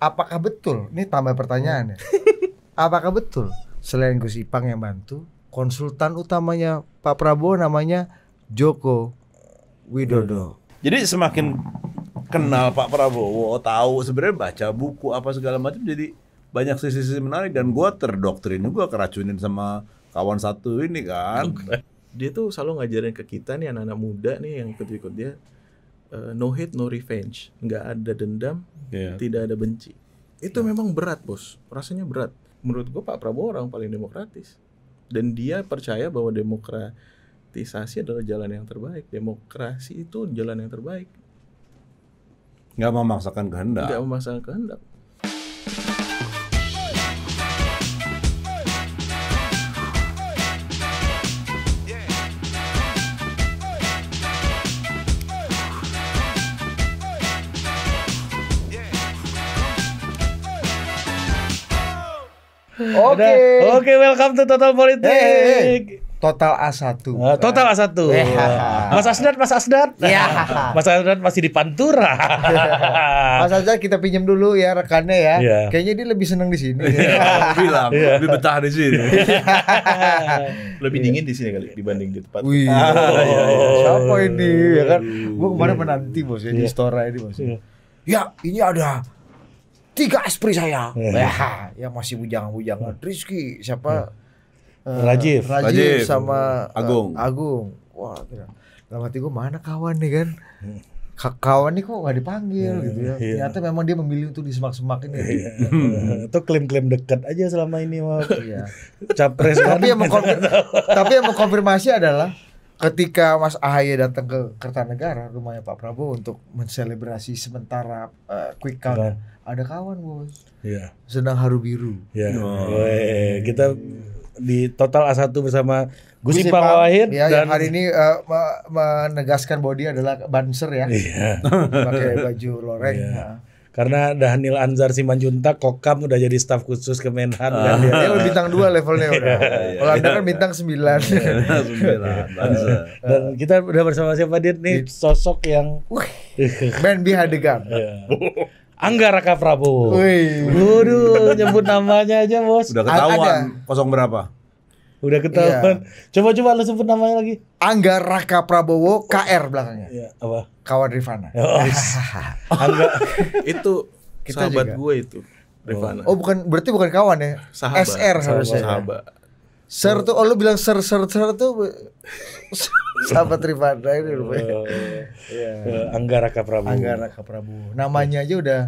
apakah betul? Ini tambah pertanyaan ya. Hmm. apakah betul selain Gus Ipang yang bantu, konsultan utamanya Pak Prabowo namanya Joko Widodo. Jadi semakin kenal Pak Prabowo, tahu sebenarnya baca buku apa segala macam jadi banyak sisi-sisi menarik dan gua terdoktrin juga keracunin sama kawan satu ini kan. Dia tuh selalu ngajarin ke kita nih anak-anak muda nih yang ikut-ikut dia uh, no hate no revenge nggak ada dendam yeah. tidak ada benci itu yeah. memang berat bos rasanya berat menurut gue Pak Prabowo orang paling demokratis dan dia percaya bahwa demokratisasi adalah jalan yang terbaik demokrasi itu jalan yang terbaik nggak memaksakan kehendak nggak memaksakan kehendak Oke. Oke, welcome to Total Politik. Hey, Total A1. Eh, total A1. Mas Asdat, Mas Asdat ya, Mas Asdat masih di Pantura. Mas Asdat kita pinjam dulu ya rekannya ya. Yeah. Kayaknya dia lebih senang di sini. Iya, lebih bilang, yeah. Iya. lebih betah di sini. Iya. lebih dingin di sini kali dibanding di tempat. Wih. oh, oh, Siapa ini ya kan? Gue kemarin menanti bos ya di Stora ini bos. Ya, ini ada tiga espri saya. Yeah. Iya. Ya, ya masih bujang bujangan iya. Rizky siapa? Uh, iya. eh, Rajiv. Rajiv Rajiv sama eh, Agung. Uh, Agung. Wah, dalam hati gue mana kawan nih kan? Kawan nih kok gak dipanggil yeah, gitu ya. Yeah. memang dia memilih untuk disemak semak ini Yeah. Itu klaim-klaim dekat aja selama ini mah. Capres tapi kan? yang tapi yang mengkonfirmasi adalah ketika Mas Ahaye datang ke Kertanegara rumahnya Pak Prabowo untuk menselebrasi sementara uh, quick count nah. ada kawan bos yeah. sedang haru biru yeah. Iya. oh. eh, kita di total A1 bersama Gus Ipang Wahid ya, dan yang hari ini uh, menegaskan bahwa dia adalah banser ya yeah. pakai baju loreng yeah. nah karena Dahanil Anzar Simanjuntak kokam udah jadi staf khusus Kemenhan kan. ah. kan dia. Dia ya, bintang 2 levelnya udah. Iya, iya, Kalau Anda iya. kan bintang 9. 9. Dan kita udah bersama siapa dia nih sosok yang Ben Bihadegan. Angga Raka Prabowo. Wih. Waduh, nyebut namanya aja, Bos. Udah ketahuan kosong berapa? Udah ketahuan. Iya. Coba-coba lu sebut namanya lagi. Angga Raka Prabowo KR belakangnya. Iya, apa? Kawan Rifana. Oh, iya. Angga itu Kita sahabat juga. gue itu. Rifana. Oh, bukan berarti bukan kawan ya? Sahabat. SR harusnya. Sahabat. Ser tuh, oh lu bilang ser ser ser tuh sahabat Rifana ini oh, iya. iya. Angga Raka Prabowo. Angga Raka Prabowo. Namanya aja udah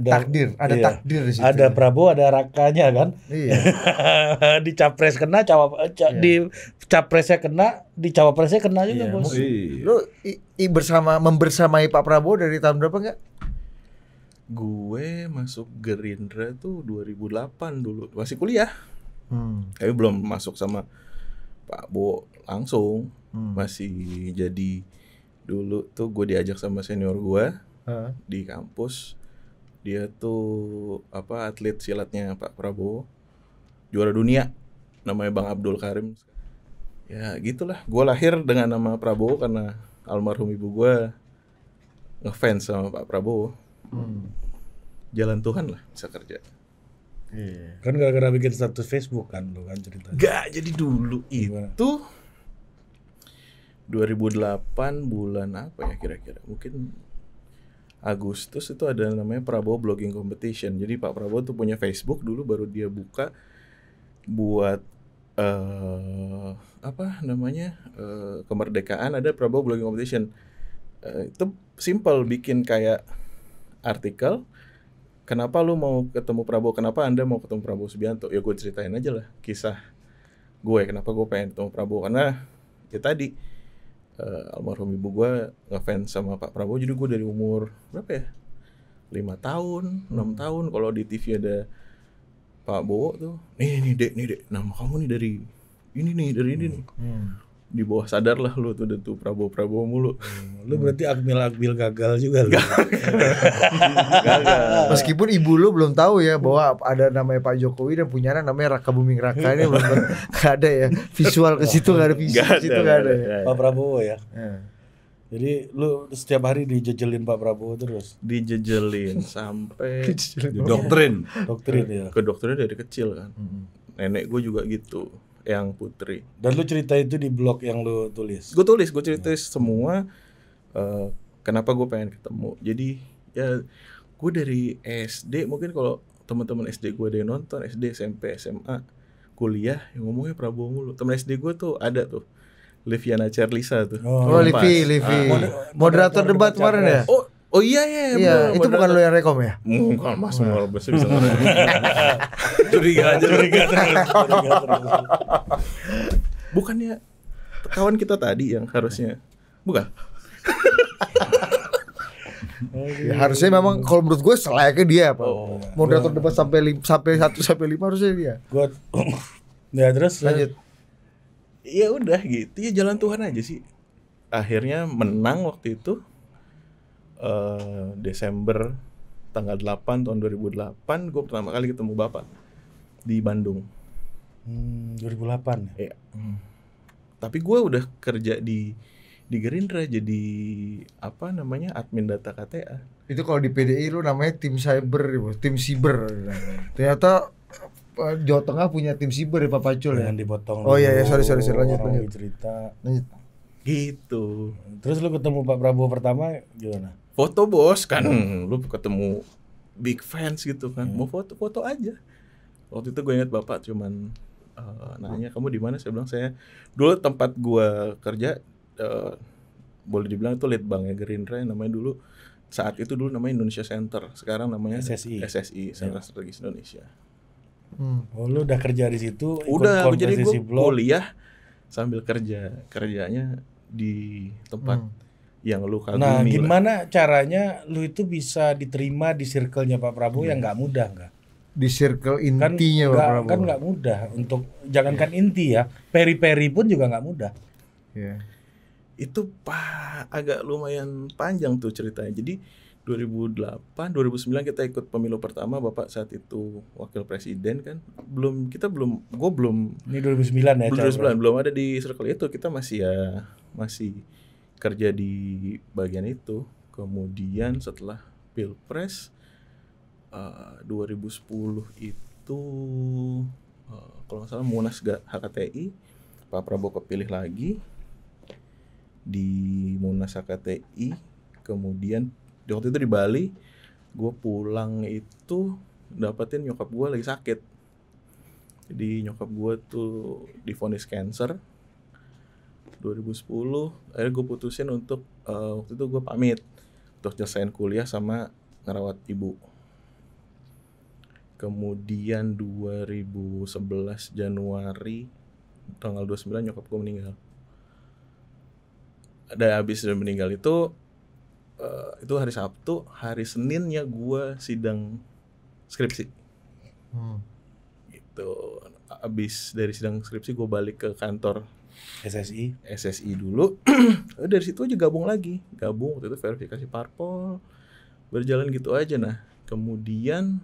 ada takdir, ada iya. takdir di situ. Ada Prabowo, ada Rakanya kan. Iya. di capres kena, cawap, ca, iya. di capresnya kena, di cawapresnya kena juga iya. bos. Iya. Lu i, i bersama membersamai Pak Prabowo dari tahun berapa enggak? Gue masuk Gerindra tuh 2008 dulu, masih kuliah. Hmm. Tapi belum masuk sama Pak Bo langsung, hmm. masih jadi dulu tuh gue diajak sama senior gue di kampus dia tuh apa atlet silatnya Pak Prabowo juara dunia namanya Bang Abdul Karim ya gitulah gue lahir dengan nama Prabowo karena almarhum ibu gue ngefans sama Pak Prabowo hmm. jalan Tuhan lah bisa kerja Iya. Kan gara-gara bikin status Facebook kan lo kan cerita Gak, jadi dulu Gimana? itu 2008 bulan apa ya kira-kira? Mungkin Agustus itu ada namanya Prabowo Blogging Competition. Jadi Pak Prabowo tuh punya Facebook dulu baru dia buka buat uh, apa namanya uh, kemerdekaan ada Prabowo Blogging Competition. Uh, itu simple bikin kayak artikel kenapa lu mau ketemu Prabowo kenapa anda mau ketemu Prabowo Subianto ya gue ceritain aja lah kisah gue kenapa gue pengen ketemu Prabowo karena ya tadi uh, almarhum ibu gue ngefans sama Pak Prabowo jadi gue dari umur berapa ya lima tahun enam hmm. tahun kalau di TV ada Pak Bowo tuh nih nih dek nih dek nama kamu nih dari ini nih dari hmm. ini nih hmm di bawah sadar lah lu tuh dan tuh Prabowo Prabowo mulu. Hmm, lu berarti akmil akmil gagal juga lu. gagal. Meskipun ibu lu belum tahu ya bahwa ada namanya Pak Jokowi dan punya namanya Raka Buming Raka ini belum gak ada ya visual ke situ gak ada visual ke situ gak ada. Ya. Pak Prabowo ya. Hmm. Jadi lu setiap hari dijejelin Pak Prabowo terus? Dijejelin sampai dijejelin. doktrin. Doktrin ya. Ke doktrin dari kecil kan. -hmm. Nenek gue juga gitu yang putri. Dan lu cerita itu di blog yang lu tulis? Gue tulis, gue cerita hmm. semua uh, kenapa gue pengen ketemu. Jadi ya gue dari SD mungkin kalau teman-teman SD gue ada yang nonton SD SMP SMA kuliah yang ngomongnya Prabowo mulu. Teman SD gue tuh ada tuh. Liviana Charlisa tuh. Oh, oh iya. Livi, Livi. Ah, moderator, moderator debat kemarin ya? Oh, Oh iya iya. Iya, bener, itu bener, bukan lo yang rekom ya? Bukan Mas, kalau nah. bisa bisa. curiga aja, curiga terus. Bukannya kawan kita tadi yang harusnya bukan? ya, harusnya memang kalau menurut gue selayaknya dia apa? oh, moderator debat sampai sampai satu sampai lima harusnya dia gue ya terus lanjut ya udah gitu ya jalan Tuhan aja sih akhirnya menang waktu itu uh, Desember tanggal 8 tahun 2008 gue pertama kali ketemu bapak di Bandung. Hmm, 2008. Ya? Iya. Hmm. Tapi gue udah kerja di di Gerindra jadi apa namanya admin data KTA. Itu kalau di PDI lu namanya tim cyber, tim siber. Ternyata eh, Jawa Tengah punya tim siber ya Pak Pacul ya. Yang dipotong. Oh iya ya sorry sorry sorry lanjut lanjut. Cerita. Lanjut. Gitu. Terus lu ketemu Pak Prabowo pertama gimana? foto bos kan hmm, hmm. lu ketemu big fans gitu kan hmm. mau foto foto aja waktu itu gue ingat bapak cuman uh, nanya kamu di mana saya bilang saya dulu tempat gue kerja uh, boleh dibilang itu lead ya Gerindra yang namanya dulu saat itu dulu namanya Indonesia Center sekarang namanya SSI SSI ya. Center yeah. Strategis Indonesia hmm. oh lu udah kerja di situ udah jadi gue kuliah sambil kerja kerjanya di tempat hmm yang lu kagumi. Nah, gimana lah. caranya lu itu bisa diterima di circle-nya Pak Prabowo hmm. yang nggak mudah nggak? Di circle kan intinya kan Pak gak, Prabowo. Kan nggak mudah untuk jangankan yeah. inti ya, peri-peri pun juga nggak mudah. Yeah. Itu pak agak lumayan panjang tuh ceritanya. Jadi 2008, 2009 kita ikut pemilu pertama Bapak saat itu wakil presiden kan. Belum kita belum gue belum Ini 2009 ya. 2009 sembilan, belum ada di circle itu, kita masih ya masih kerja di bagian itu kemudian setelah pilpres eh, uh, 2010 itu uh, kalau nggak salah munas HKTI Pak Prabowo kepilih lagi di munas HKTI kemudian di waktu itu di Bali gue pulang itu dapetin nyokap gue lagi sakit jadi nyokap gue tuh difonis cancer 2010 akhirnya gue putusin untuk uh, waktu itu gue pamit untuk nyelesain kuliah sama ngerawat ibu kemudian 2011 Januari tanggal 29 nyokap gue meninggal ada habis dan meninggal itu uh, itu hari Sabtu hari Seninnya gue sidang skripsi hmm. gitu abis dari sidang skripsi gue balik ke kantor SSI SSI dulu dari situ aja gabung lagi gabung waktu itu verifikasi parpol berjalan gitu aja nah kemudian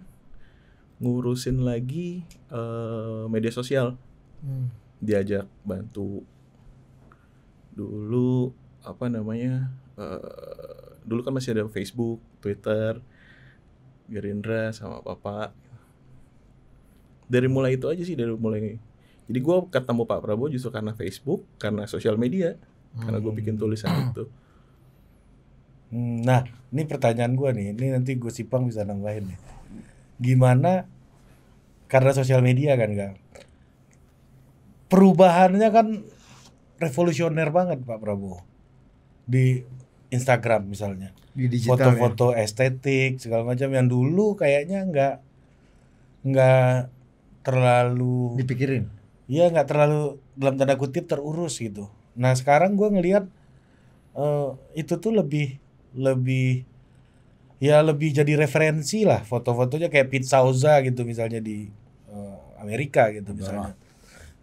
ngurusin lagi uh, media sosial hmm. diajak bantu dulu apa namanya uh, dulu kan masih ada Facebook Twitter Gerindra sama Papa dari mulai itu aja sih dari mulai jadi gue ketemu Pak Prabowo justru karena Facebook, karena sosial media, hmm. karena gue bikin tulisan itu. Hmm, nah, ini pertanyaan gue nih, ini nanti gue sipang bisa nambahin nih. Gimana karena sosial media kan gak? Perubahannya kan revolusioner banget Pak Prabowo di Instagram misalnya. Di digital. Ya. Foto-foto ya? estetik segala macam yang dulu kayaknya nggak nggak terlalu dipikirin ya nggak terlalu dalam tanda kutip terurus gitu nah sekarang gue ngelihat uh, itu tuh lebih lebih ya lebih jadi referensi lah foto-fotonya kayak Pete Souza gitu misalnya di uh, Amerika gitu Obama. Iya, misalnya.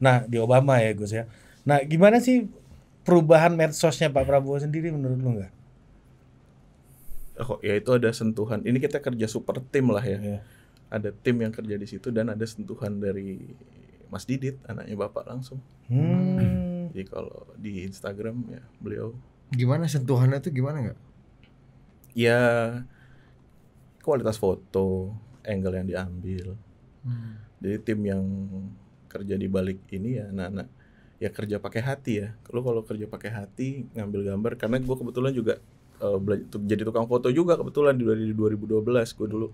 Nah di Obama ya Gus ya. Nah gimana sih perubahan medsosnya Pak Prabowo sendiri menurut lu nggak? Oh, ya itu ada sentuhan. Ini kita kerja super tim lah ya. Yeah. Ada tim yang kerja di situ dan ada sentuhan dari Mas Didit anaknya bapak langsung hmm. jadi kalau di Instagram ya beliau gimana sentuhannya tuh gimana nggak ya kualitas foto angle yang diambil hmm. jadi tim yang kerja di balik ini ya anak-anak ya kerja pakai hati ya Kalau kalau kerja pakai hati ngambil gambar karena gue kebetulan juga uh, jadi tukang foto juga kebetulan di 2012 gue dulu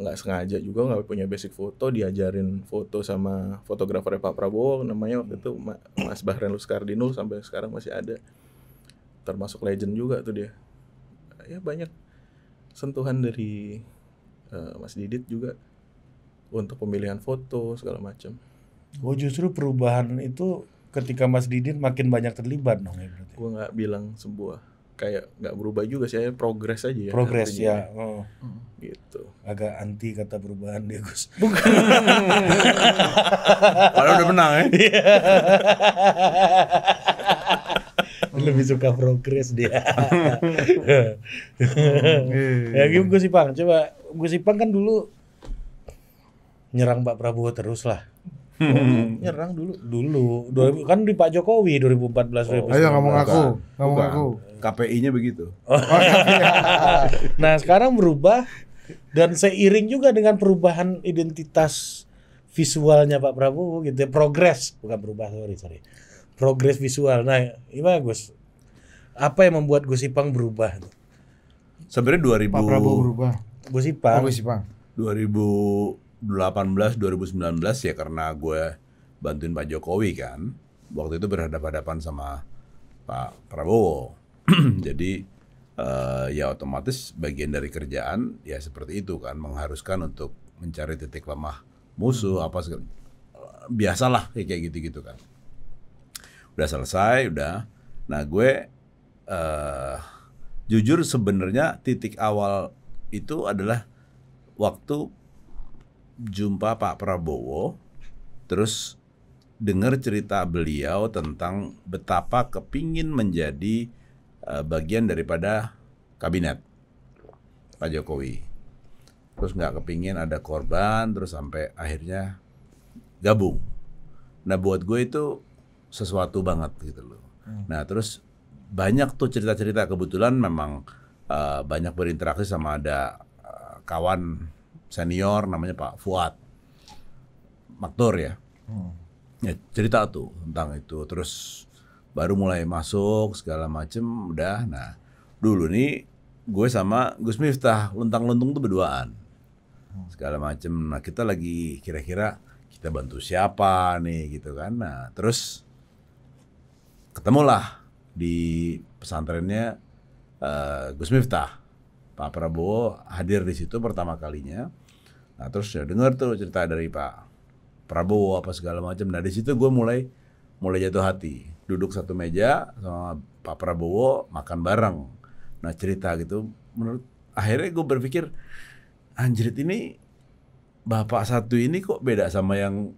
nggak sengaja juga nggak punya basic foto diajarin foto sama fotografer Pak Prabowo namanya waktu itu Mas Bahran Luskardinul sampai sekarang masih ada termasuk legend juga tuh dia ya banyak sentuhan dari uh, Mas Didit juga untuk pemilihan foto segala macam. Oh justru perubahan itu ketika Mas Didit makin banyak terlibat dong ya berarti. Gue nggak bilang sebuah kayak nggak berubah juga sih, progres aja ya. Progres ya. Oh. Hmm. Gitu. Agak anti kata perubahan dia Gus. Bukan. Kalau udah menang ya. Iya. Lebih suka progres dia. Hmm. ya gue gitu, Gus Ipang, coba Gus Ipang kan dulu nyerang Pak Prabowo terus lah. Hmm. Nyerang dulu. Dulu. Kan di Pak Jokowi 2014 oh, 2019. Iya, Ayo ngomong aku, ngomong aku. KPI-nya begitu. Oh. Iya. nah, sekarang berubah dan seiring juga dengan perubahan identitas visualnya Pak Prabowo gitu, ya, progres bukan berubah sorry sorry, progres visual. Nah, ini bagus. Apa yang membuat Gus Ipang berubah? Sebenarnya 2000 Pak Prabowo berubah. Gus Ipang. Oh, Gus Ipang. 2018 2019 ya karena gue bantuin Pak Jokowi kan waktu itu berhadapan-hadapan sama Pak Prabowo Jadi uh, ya otomatis bagian dari kerjaan ya seperti itu kan mengharuskan untuk mencari titik lemah musuh apa segala biasalah kayak gitu-gitu kan udah selesai udah nah gue uh, jujur sebenarnya titik awal itu adalah waktu jumpa Pak Prabowo terus dengar cerita beliau tentang betapa kepingin menjadi Eh, bagian daripada kabinet Pak Jokowi. Terus nggak kepingin ada korban, terus sampai akhirnya gabung. Nah buat gue itu sesuatu banget gitu loh. Hmm. Nah terus banyak tuh cerita-cerita kebetulan memang uh, banyak berinteraksi sama ada uh, kawan senior namanya Pak Fuad Maktor ya. Hmm. ya cerita tuh tentang itu terus baru mulai masuk segala macem udah nah dulu nih gue sama Gus Miftah luntang luntung tuh berduaan hmm. segala macem nah kita lagi kira-kira kita bantu siapa nih gitu kan nah terus ketemulah di pesantrennya uh, Gus Miftah Pak Prabowo hadir di situ pertama kalinya nah terus ya dengar tuh cerita dari Pak Prabowo apa segala macam nah di situ gue mulai mulai jatuh hati duduk satu meja sama Pak Prabowo makan bareng. Nah cerita gitu, menurut akhirnya gue berpikir anjrit ini bapak satu ini kok beda sama yang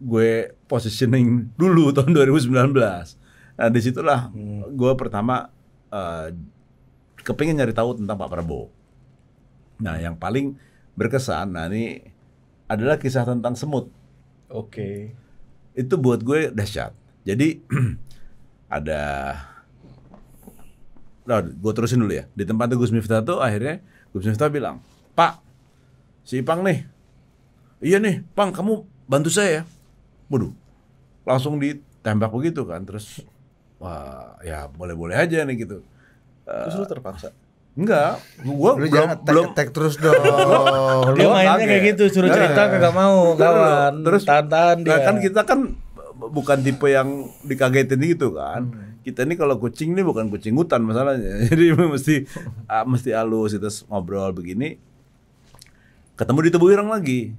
gue positioning dulu tahun 2019. Nah disitulah hmm. gue pertama uh, kepingin nyari tahu tentang Pak Prabowo. Nah yang paling berkesan, nah ini adalah kisah tentang semut. Oke. Okay. Itu buat gue dahsyat jadi ada Nah, gue terusin dulu ya. Di tempat Gus Miftah tuh akhirnya Gus Miftah bilang, Pak, si Pang nih, iya nih, Pang kamu bantu saya ya. Waduh, langsung ditembak begitu kan. Terus, wah ya boleh-boleh aja nih gitu. Terus lu eh, terpaksa? Enggak, gue lu belum tek, belum terus dong. dia mainnya kayak gitu, suruh cerita kagak mau, kawan. Terus tahan-tahan nah, dia. kan kita kan bukan tipe yang dikagetin gitu kan. Hmm. Kita ini kalau kucing ini bukan kucing hutan masalahnya. Jadi mesti uh, mesti halus itu ngobrol begini. Ketemu di tubuh Irang lagi.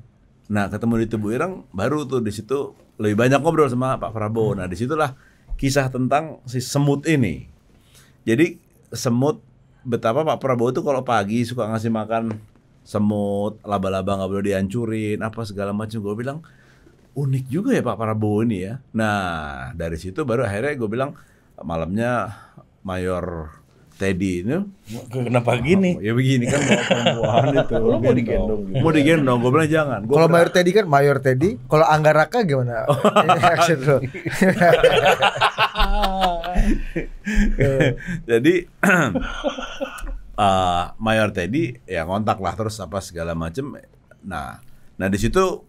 Nah, ketemu di tubuh Irang baru tuh di situ lebih banyak ngobrol sama Pak Prabowo. Hmm. Nah, disitulah kisah tentang si semut ini. Jadi semut betapa Pak Prabowo itu kalau pagi suka ngasih makan semut, laba-laba nggak -laba boleh dihancurin, apa segala macam. Gue bilang, unik juga ya Pak Prabowo ini ya. Nah dari situ baru akhirnya gue bilang malamnya Mayor Teddy ini kenapa ah, gini? Ya begini kan perempuan itu. Lo mau digendong? Gitu. Mau digendong? Gue bilang jangan. kalau Mayor Teddy kan Mayor Teddy. Kalau Anggaraka gimana? Oh. Jadi uh, Mayor Teddy ya kontak lah terus apa segala macem. Nah, nah di situ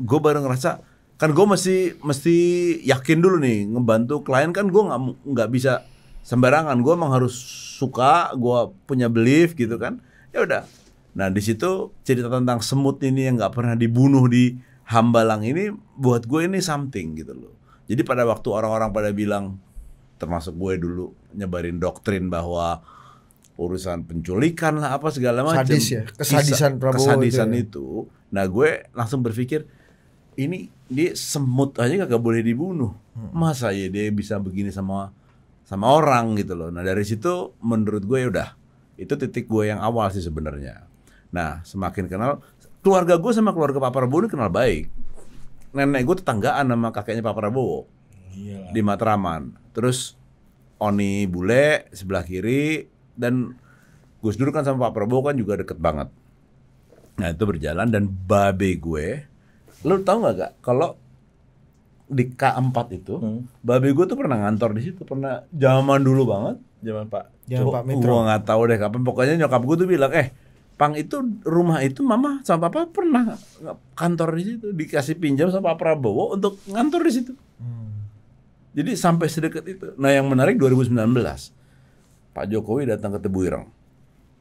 gue baru ngerasa kan gue masih mesti yakin dulu nih ngebantu klien kan gue nggak nggak bisa sembarangan gue emang harus suka gue punya belief gitu kan ya udah nah di situ cerita tentang semut ini yang nggak pernah dibunuh di Hambalang ini buat gue ini something gitu loh jadi pada waktu orang-orang pada bilang termasuk gue dulu nyebarin doktrin bahwa urusan penculikan lah apa segala macam sadis ya kesadisan Prabowo kesadisan itu, ya. itu nah gue langsung berpikir ini dia semut aja kagak boleh dibunuh. Masa ya dia bisa begini sama sama orang gitu loh. Nah dari situ menurut gue ya udah itu titik gue yang awal sih sebenarnya. Nah semakin kenal keluarga gue sama keluarga Pak Prabowo ini kenal baik. Nenek gue tetanggaan sama kakeknya Pak Prabowo di Matraman. Terus Oni Bule sebelah kiri dan Gus Dur kan sama Pak Prabowo kan juga deket banget. Nah itu berjalan dan babe gue Lu tau gak gak kalau di K4 itu, hmm. babi gue tuh pernah ngantor di situ, pernah zaman dulu banget, zaman Pak. Zaman Pak Metro. Gue nggak tahu deh kapan. Pokoknya nyokap gue tuh bilang, eh Pang itu rumah itu mama sama papa pernah kantor di situ dikasih pinjam sama Pak Prabowo untuk ngantor di situ. Hmm. Jadi sampai sedekat itu. Nah yang menarik 2019 Pak Jokowi datang ke Tebu Ireng.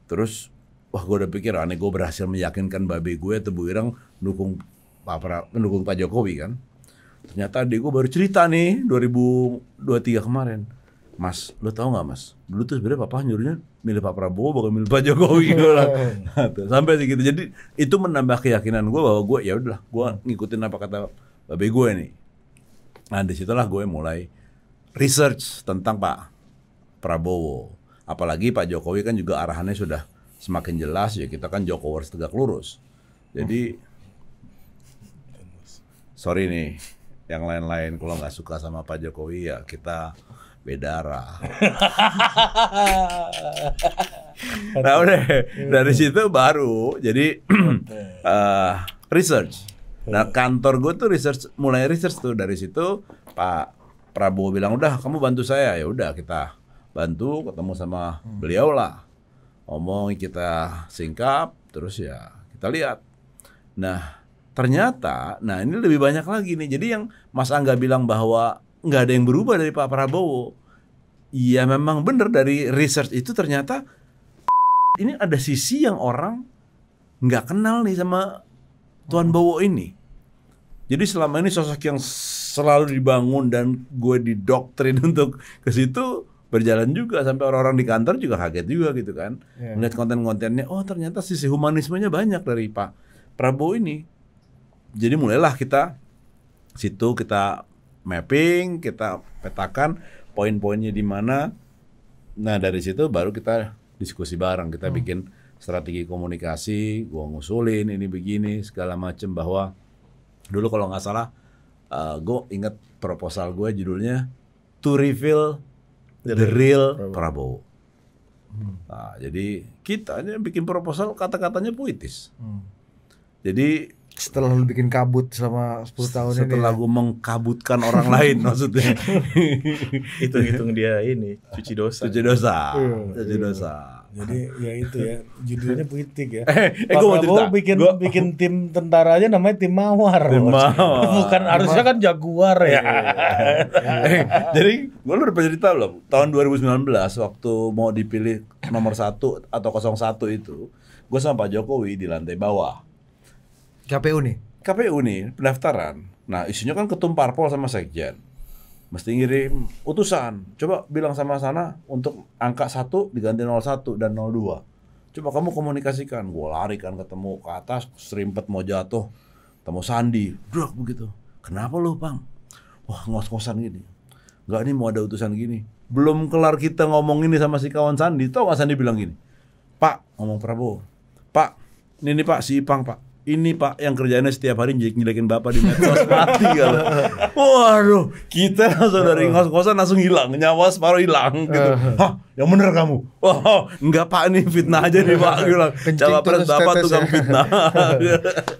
Terus wah gue udah pikir aneh gue berhasil meyakinkan babi gue ya, Tebu Ireng dukung Pak pra, pendukung Pak Jokowi kan. Ternyata adik gue baru cerita nih 2023 kemarin. Mas, lu tau gak mas? Dulu tuh sebenarnya papa nyuruhnya milih Pak Prabowo bukan milih Pak Jokowi gitu lah. Sampai segitu. Jadi itu menambah keyakinan gue bahwa gue ya udahlah, gue ngikutin apa kata babi gue nih. Nah disitulah gue mulai research tentang Pak Prabowo. Apalagi Pak Jokowi kan juga arahannya sudah semakin jelas ya kita kan Jokowi tegak lurus. Jadi sorry nih yang lain-lain kalau nggak suka sama Pak Jokowi ya kita bedara. arah. nah udah dari situ baru jadi uh, research. Nah kantor gue tuh research mulai research tuh dari situ Pak Prabowo bilang udah kamu bantu saya ya udah kita bantu ketemu sama hmm. beliau lah ngomong kita singkap terus ya kita lihat. Nah Ternyata, nah ini lebih banyak lagi nih. Jadi yang Mas Angga bilang bahwa nggak ada yang berubah dari Pak Prabowo. ya memang benar dari research itu ternyata ini ada sisi yang orang nggak kenal nih sama Tuan hmm. Bowo ini. Jadi selama ini sosok yang selalu dibangun dan gue didoktrin untuk ke situ berjalan juga sampai orang-orang di kantor juga kaget juga gitu kan. Yeah. Melihat konten-kontennya, oh ternyata sisi humanismenya banyak dari Pak Prabowo ini jadi mulailah kita situ kita mapping, kita petakan poin-poinnya di mana. Nah, dari situ baru kita diskusi bareng, kita hmm. bikin strategi komunikasi, gua ngusulin ini begini segala macem bahwa dulu kalau nggak salah uh, eh, gue inget proposal gue judulnya to reveal the, the real Prabowo. Prabowo. Hmm. Nah, jadi kita ini bikin proposal kata-katanya puitis. Hmm. Jadi setelah lu bikin kabut selama 10 tahun setelah ini setelah gue mengkabutkan orang lain maksudnya hitung-hitung dia ini cuci dosa cuci dosa iya. cuci dosa jadi ya itu ya judulnya politik ya eh, eh gue mau cerita bikin gua... bikin tim tentara aja namanya tim mawar tim mawar bukan harusnya kan jaguar ya iya, iya, eh, jadi gue lu udah cerita belum tahun 2019 waktu mau dipilih nomor satu atau 01 itu gue sama Pak Jokowi di lantai bawah KPU nih. KPU nih pendaftaran. Nah isinya kan ketum parpol sama sekjen. Mesti ngirim utusan. Coba bilang sama sana untuk angka 1 diganti 01 dan 02. Coba kamu komunikasikan. Gue lari kan ketemu ke atas, serimpet mau jatuh. temu Sandi, bro begitu. Kenapa lu, Bang? Wah, ngos-ngosan gini. Enggak nih mau ada utusan gini. Belum kelar kita ngomong ini sama si kawan Sandi, tau gak Sandi bilang gini? Pak, ngomong Prabowo. Pak, ini, ini Pak, si Ipang Pak ini pak yang kerjanya setiap hari nyelek-nyelekin bapak di medsos mati kalau waduh kita langsung dari ngos-ngosan langsung hilang nyawa separuh hilang gitu hah yang bener kamu wah oh, oh, enggak pak ini fitnah aja nih pak bilang cawapres bapak tukang ya. fitnah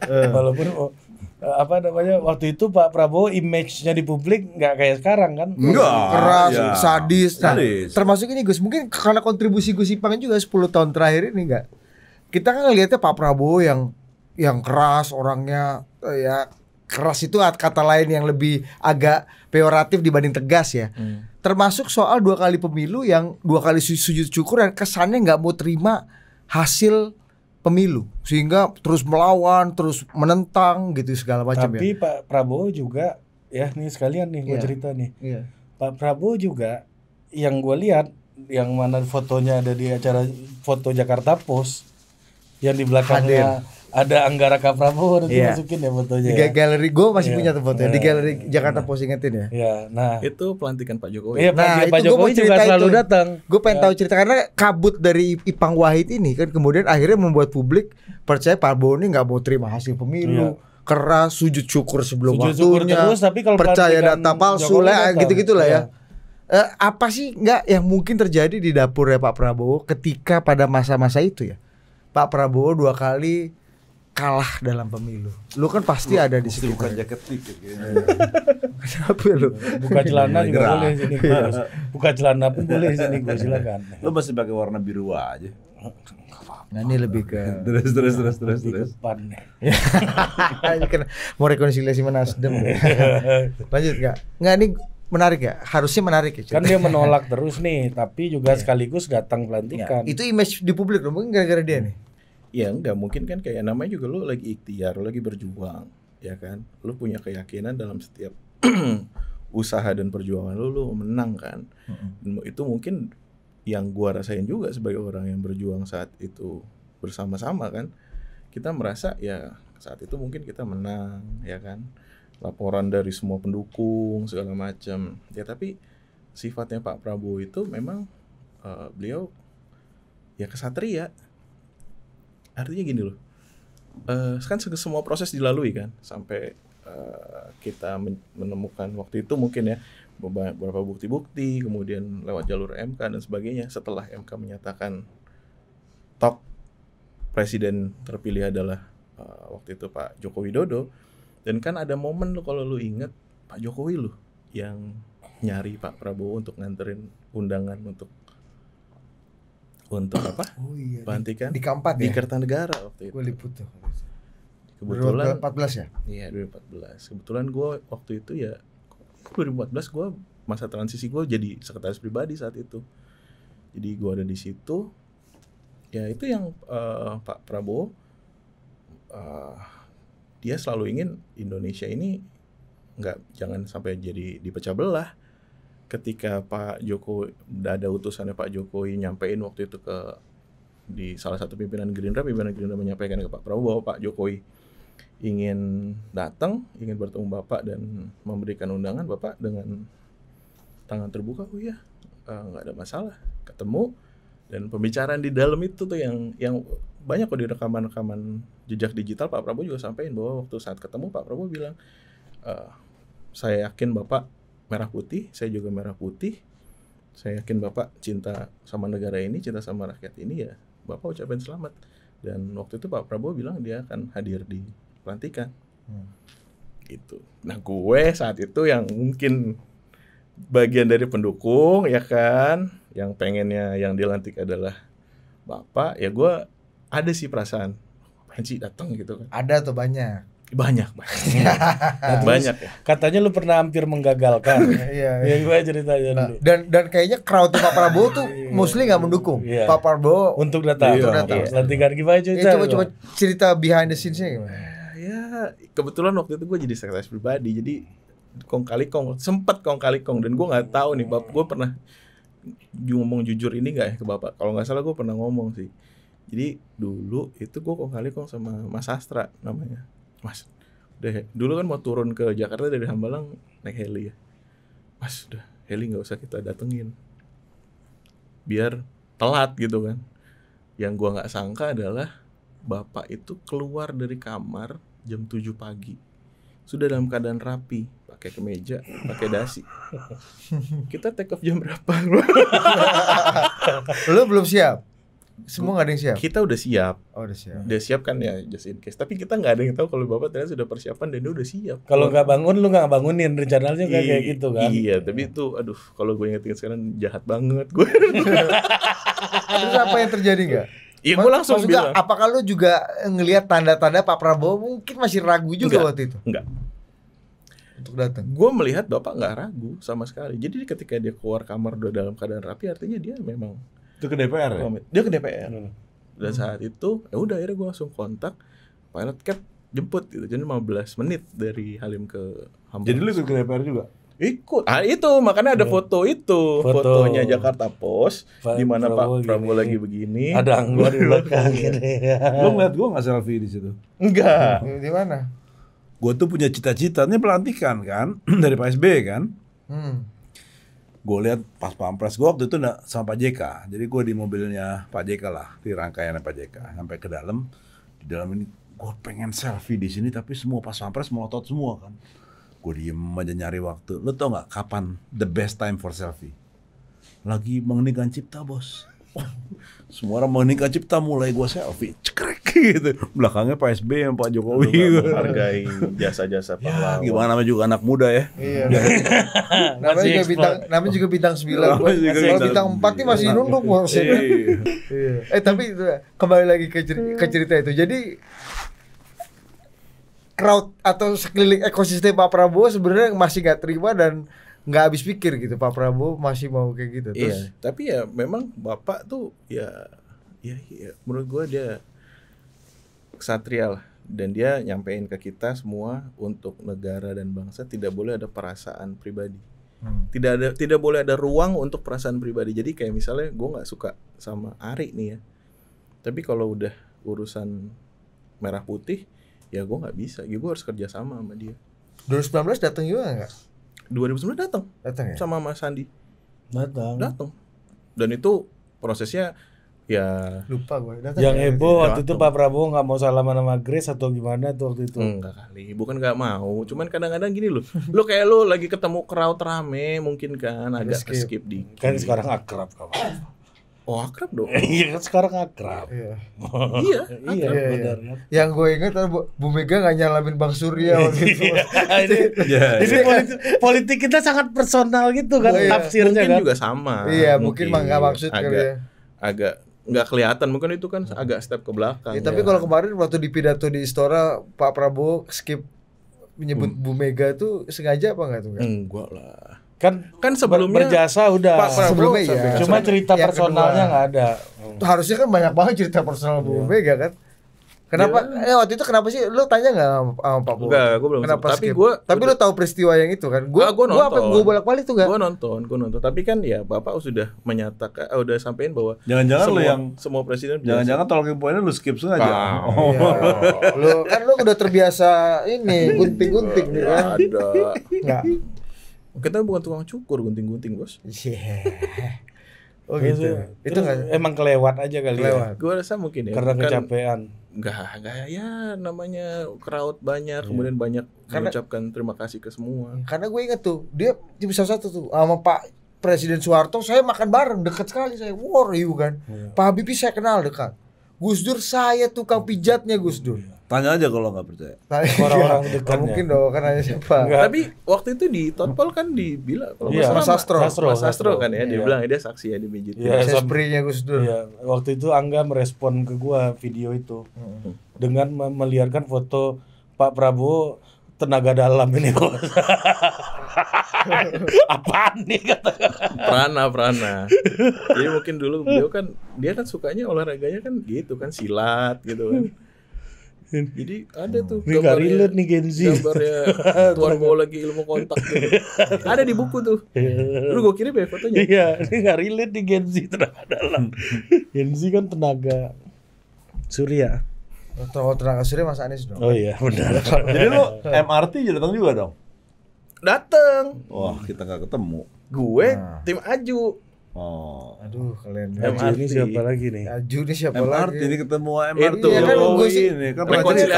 walaupun oh, apa namanya waktu itu Pak Prabowo image-nya di publik nggak kayak sekarang kan Enggak, keras ya. sadis, nah, sadis termasuk ini Gus mungkin karena kontribusi Gus Ipang juga 10 tahun terakhir ini enggak kita kan lihatnya Pak Prabowo yang yang keras orangnya uh, ya keras itu kata lain yang lebih agak peoratif dibanding tegas ya. Hmm. Termasuk soal dua kali pemilu yang dua kali sujud syukur dan kesannya nggak mau terima hasil pemilu sehingga terus melawan terus menentang gitu segala macam tapi ya. Pak Prabowo juga ya nih sekalian nih gue iya. cerita nih yeah. Pak Prabowo juga yang gue lihat yang mana fotonya ada di acara foto Jakarta Post yang di belakangnya Hadir ada Anggara Kak Prabowo nanti iya. yeah. masukin ya fotonya. Di ya. galeri gue masih yeah. punya tuh fotonya yeah. di iya. galeri Jakarta yeah. Posting ya. Iya, yeah. nah. Itu pelantikan Pak Jokowi. Iya, nah, Pak itu gue gua juga selalu datang. Gue pengen yeah. tahu cerita karena kabut dari Ipang Wahid ini kan kemudian akhirnya membuat publik percaya Pak Prabowo ini nggak mau terima hasil pemilu. Yeah keras sujud syukur sebelum sujud syukur waktunya terus, tapi kalau percaya data palsu lah gitu gitulah lah ya, Uh, apa sih nggak yang mungkin terjadi di dapur ya Pak Prabowo ketika pada masa-masa itu ya Pak Prabowo dua kali kalah dalam pemilu. Lu kan pasti ada di situ. Bukan jaket dikit iya. Kenapa lu? Buka celana juga gerak. boleh sini gue. Iya. Buka celana pun boleh sini gua silakan. Lu masih pakai warna biru aja. Nah ini lebih ke terus terus terus terus terus. Depan. mau rekonsiliasi Nasdem. Lanjut gak? Nggak Nih menarik ya harusnya menarik ya cerita. kan dia menolak terus nih tapi juga sekaligus datang pelantikan ya, itu image di publik loh mungkin gara-gara dia nih ya enggak mungkin kan kayak namanya juga lu lagi ikhtiar lu lagi berjuang ya kan lu punya keyakinan dalam setiap usaha dan perjuangan lu lu menang kan mm-hmm. itu mungkin yang gua rasain juga sebagai orang yang berjuang saat itu bersama-sama kan kita merasa ya saat itu mungkin kita menang ya kan laporan dari semua pendukung segala macam ya tapi sifatnya Pak Prabowo itu memang uh, beliau ya kesatria artinya gini loh uh, kan semua proses dilalui kan sampai uh, kita menemukan waktu itu mungkin ya beberapa bukti-bukti kemudian lewat jalur MK dan sebagainya setelah MK menyatakan top presiden terpilih adalah uh, waktu itu Pak Joko Widodo dan kan ada momen lo kalau lo inget Pak Jokowi lo yang nyari Pak Prabowo untuk nganterin undangan untuk untuk apa? Oh iya. Pelantikan di, di Kampat di ya? Kertanegara waktu itu. Gue liput tuh. Kebetulan 2014 ya? Iya, 2014. Kebetulan gue waktu itu ya 2014 gue masa transisi gue jadi sekretaris pribadi saat itu. Jadi gue ada di situ. Ya itu yang uh, Pak Prabowo uh, dia selalu ingin Indonesia ini nggak jangan sampai jadi dipecah belah ketika Pak Jokowi, ada utusannya Pak Jokowi nyampein waktu itu ke di salah satu pimpinan Gerindra, pimpinan Gerindra menyampaikan ke Pak Prabowo bahwa Pak Jokowi ingin datang, ingin bertemu Bapak dan memberikan undangan Bapak dengan tangan terbuka, oh iya eh, nggak uh, ada masalah, ketemu dan pembicaraan di dalam itu tuh yang yang banyak kok di rekaman-rekaman jejak digital Pak Prabowo juga sampaikan bahwa waktu saat ketemu Pak Prabowo bilang, uh, saya yakin Bapak merah putih, saya juga merah putih. Saya yakin Bapak cinta sama negara ini, cinta sama rakyat ini ya. Bapak ucapin selamat. Dan waktu itu Pak Prabowo bilang dia akan hadir di pelantikan. Hmm. Gitu. Nah, gue saat itu yang mungkin bagian dari pendukung ya kan, yang pengennya yang dilantik adalah Bapak, ya gue ada sih perasaan Panci datang gitu kan. Ada tuh banyak banyak banyak nah, banyak ya. katanya lu pernah hampir menggagalkan iya, ya iya. gue aja nah, dulu dan dan kayaknya crowd Pak Prabowo tuh iya. mostly nggak mendukung iya. Pak Prabowo untuk datang iya, untuk datang iya. kan gimana cerita ya, coba coba cerita behind the scenes nya gimana ya, ya kebetulan waktu itu gue jadi sekretaris pribadi jadi kong kali kong sempet kong kali kong dan gue nggak tahu nih bapak gue pernah ngomong jujur ini nggak ya ke bapak kalau nggak salah gue pernah ngomong sih jadi dulu itu gue kong kali kong sama Mas Astra namanya mas udah dulu kan mau turun ke Jakarta dari Hambalang naik heli ya mas udah heli nggak usah kita datengin biar telat gitu kan yang gua nggak sangka adalah bapak itu keluar dari kamar jam 7 pagi sudah dalam keadaan rapi pakai kemeja pakai dasi kita take off jam berapa lu belum siap semua nggak ada yang siap. Kita udah siap. Oh, udah siap. Udah siap kan ya just in case. Tapi kita nggak ada yang tahu kalau bapak ternyata sudah persiapan dan dia udah siap. Kalau nggak bangun lu nggak bangunin rencananya kayak kayak gitu kan. Iya, tapi iya. itu aduh kalau gue ingetin sekarang jahat banget gue. Terus apa yang terjadi nggak? Iya, gue langsung Maksudnya, bilang. Apakah lu juga ngelihat tanda-tanda Pak Prabowo mungkin masih ragu juga enggak, waktu itu? Enggak. Untuk datang. Gue melihat bapak nggak ragu sama sekali. Jadi ketika dia keluar kamar udah dalam keadaan rapi, artinya dia memang itu ke DPR ya? Dia ke DPR. Hmm. Dan saat itu, ya udah akhirnya gue langsung kontak pilot cap jemput gitu. Jadi 15 menit dari Halim ke Hamburg. Jadi lu ikut ke DPR juga? Ikut. Ah itu makanya ada hmm. foto itu. Foto. Fotonya Jakarta Post Pak di mana Pak Prabowo lagi begini. Ada anggur di belakang ini Lu ngeliat gue nggak selfie di situ? Enggak. Hmm. Di mana? Gue tuh punya cita-citanya pelantikan kan dari Pak SBY kan. Hmm gue lihat pas pampres gue waktu itu sama Pak JK jadi gue di mobilnya Pak JK lah di rangkaian Pak JK sampai ke dalam di dalam ini gue pengen selfie di sini tapi semua pas pampres melotot semua kan gue diem aja nyari waktu lo tau nggak kapan the best time for selfie lagi mengenikan cipta bos semua orang menikah cipta mulai gue selfie cekrek gitu belakangnya Pak SB yang Pak Jokowi hargai jasa-jasa Pak ya, gimana namanya juga anak muda ya iya namanya juga bintang namanya juga bintang sembilan kalau bintang empat nih masih nunduk masih iya, iya. Iya. eh tapi kembali lagi ke cerita, ke cerita itu jadi crowd atau sekeliling ekosistem Pak Prabowo sebenarnya masih nggak terima dan nggak habis pikir gitu Pak Prabowo masih mau kayak gitu iya, terus iya, tapi ya memang bapak tuh ya ya, ya menurut gua dia ksatria lah dan dia nyampein ke kita semua untuk negara dan bangsa tidak boleh ada perasaan pribadi hmm. tidak ada tidak boleh ada ruang untuk perasaan pribadi jadi kayak misalnya gue nggak suka sama Ari nih ya tapi kalau udah urusan merah putih ya gue nggak bisa ya gue harus kerja sama sama dia 2019 datang juga nggak 2009 datang. Datang ya? Sama Mas Sandi. Datang. Datang. Dan itu prosesnya ya lupa gue datang yang ya? heboh waktu itu Pak Prabowo nggak mau salaman sama Grace atau gimana tuh waktu itu enggak kali bukan nggak mau cuman kadang-kadang gini loh lo kayak lo lagi ketemu crowd rame mungkin kan agak skip. di, kan sekarang akrab kawan. Oh akrab dong. Iya kan sekarang akrab. Iya. iya. Iya, iya, iya. Kan? Yang gue ingat Bu, Bu Mega gak nyalamin Bang Surya iya, waktu itu. Ah, ini ini Politik, politik kita sangat personal gitu kan oh, iya. tafsirnya mungkin kan. juga sama. Iya mungkin, mungkin nggak maksud agak, kali ya. Agak nggak kelihatan mungkin itu kan agak step ke belakang. Ya, ya. Tapi kalau kemarin waktu di pidato di Istora Pak Prabowo skip menyebut hmm. Bu Mega itu sengaja apa nggak tuh? Kan? Enggak lah Kan kan sebelumnya berjasa udah. Pak Prabowo sebelumnya ya. Cuma cerita ya, personalnya nggak ada. Hmm. Harusnya kan banyak banget cerita personal Bu yeah. Mega kan. Kenapa? Ya. Eh waktu itu kenapa sih lu tanya nggak sama Pak Prabowo? Enggak, gue belum. Kenapa skip? tapi gue Tapi lu tahu peristiwa yang itu kan? Gue ah, gue nonton. Gue bolak-balik tuh gak? Gue nonton, gue nonton. Tapi kan ya Bapak sudah menyatakan uh, udah sampein bahwa jangan-jangan lu yang semua presiden jangan-jangan tolong poinnya lu skip sengaja. nah. oh. ya, lu kan lu udah terbiasa ini gunting-gunting nih kan. Ada. Enggak. Kita bukan tukang cukur gunting-gunting bos. Iya. Yeah. Oh gitu. Terus, itu gak, emang kelewat aja kali ya? kelewat. ya. Gue rasa mungkin ya. Karena kan, kecapean. Enggak, enggak ya namanya crowd banyak, yeah. kemudian banyak karena, mengucapkan terima kasih ke semua. Karena gue inget tuh, dia di besar satu tuh sama Pak Presiden Soeharto saya makan bareng dekat sekali saya. War you kan. Yeah. Pak Habibie saya kenal dekat. Gus Dur saya tukang pijatnya Gus Dur. Yeah. Tanya aja kalau nggak percaya. Tanya orang-orang iya, dekat. mungkin dong kan hanya siapa. Enggak. Tapi waktu itu di Tonpol kan dibilang kalau iya, Mas Astro. Astro. Mas Astro kan ya, dia iya. bilang dia saksi ya di Mijit. Iya, Sesprinya Gus Dur. Iya, waktu itu Angga merespon ke gua video itu. Hmm. Dengan meliarkan foto Pak Prabowo tenaga dalam ini Apaan nih kata? Prana Prana. Jadi mungkin dulu beliau kan dia kan sukanya olahraganya kan gitu kan silat gitu kan. Jadi ada tuh Ini gak relate nih Gen Z Gambarnya Tuan mau lagi ilmu kontak gitu. Ada di buku tuh iya. Lu gue kirim ya fotonya Iya Ini gak relate nih Gen Z Tenaga dalam Gen Z kan tenaga Surya Kalau oh, tenaga surya Mas Anies dong Oh iya benar Jadi lu MRT juga datang juga dong datang. Wah kita gak ketemu Gue nah. tim Aju Oh. Aduh, kalian. MRT ini siapa lagi nih? Aju ini siapa MRT lagi? MRT ini ketemu MRT. Ya kan oh, gue sih. Ini, kan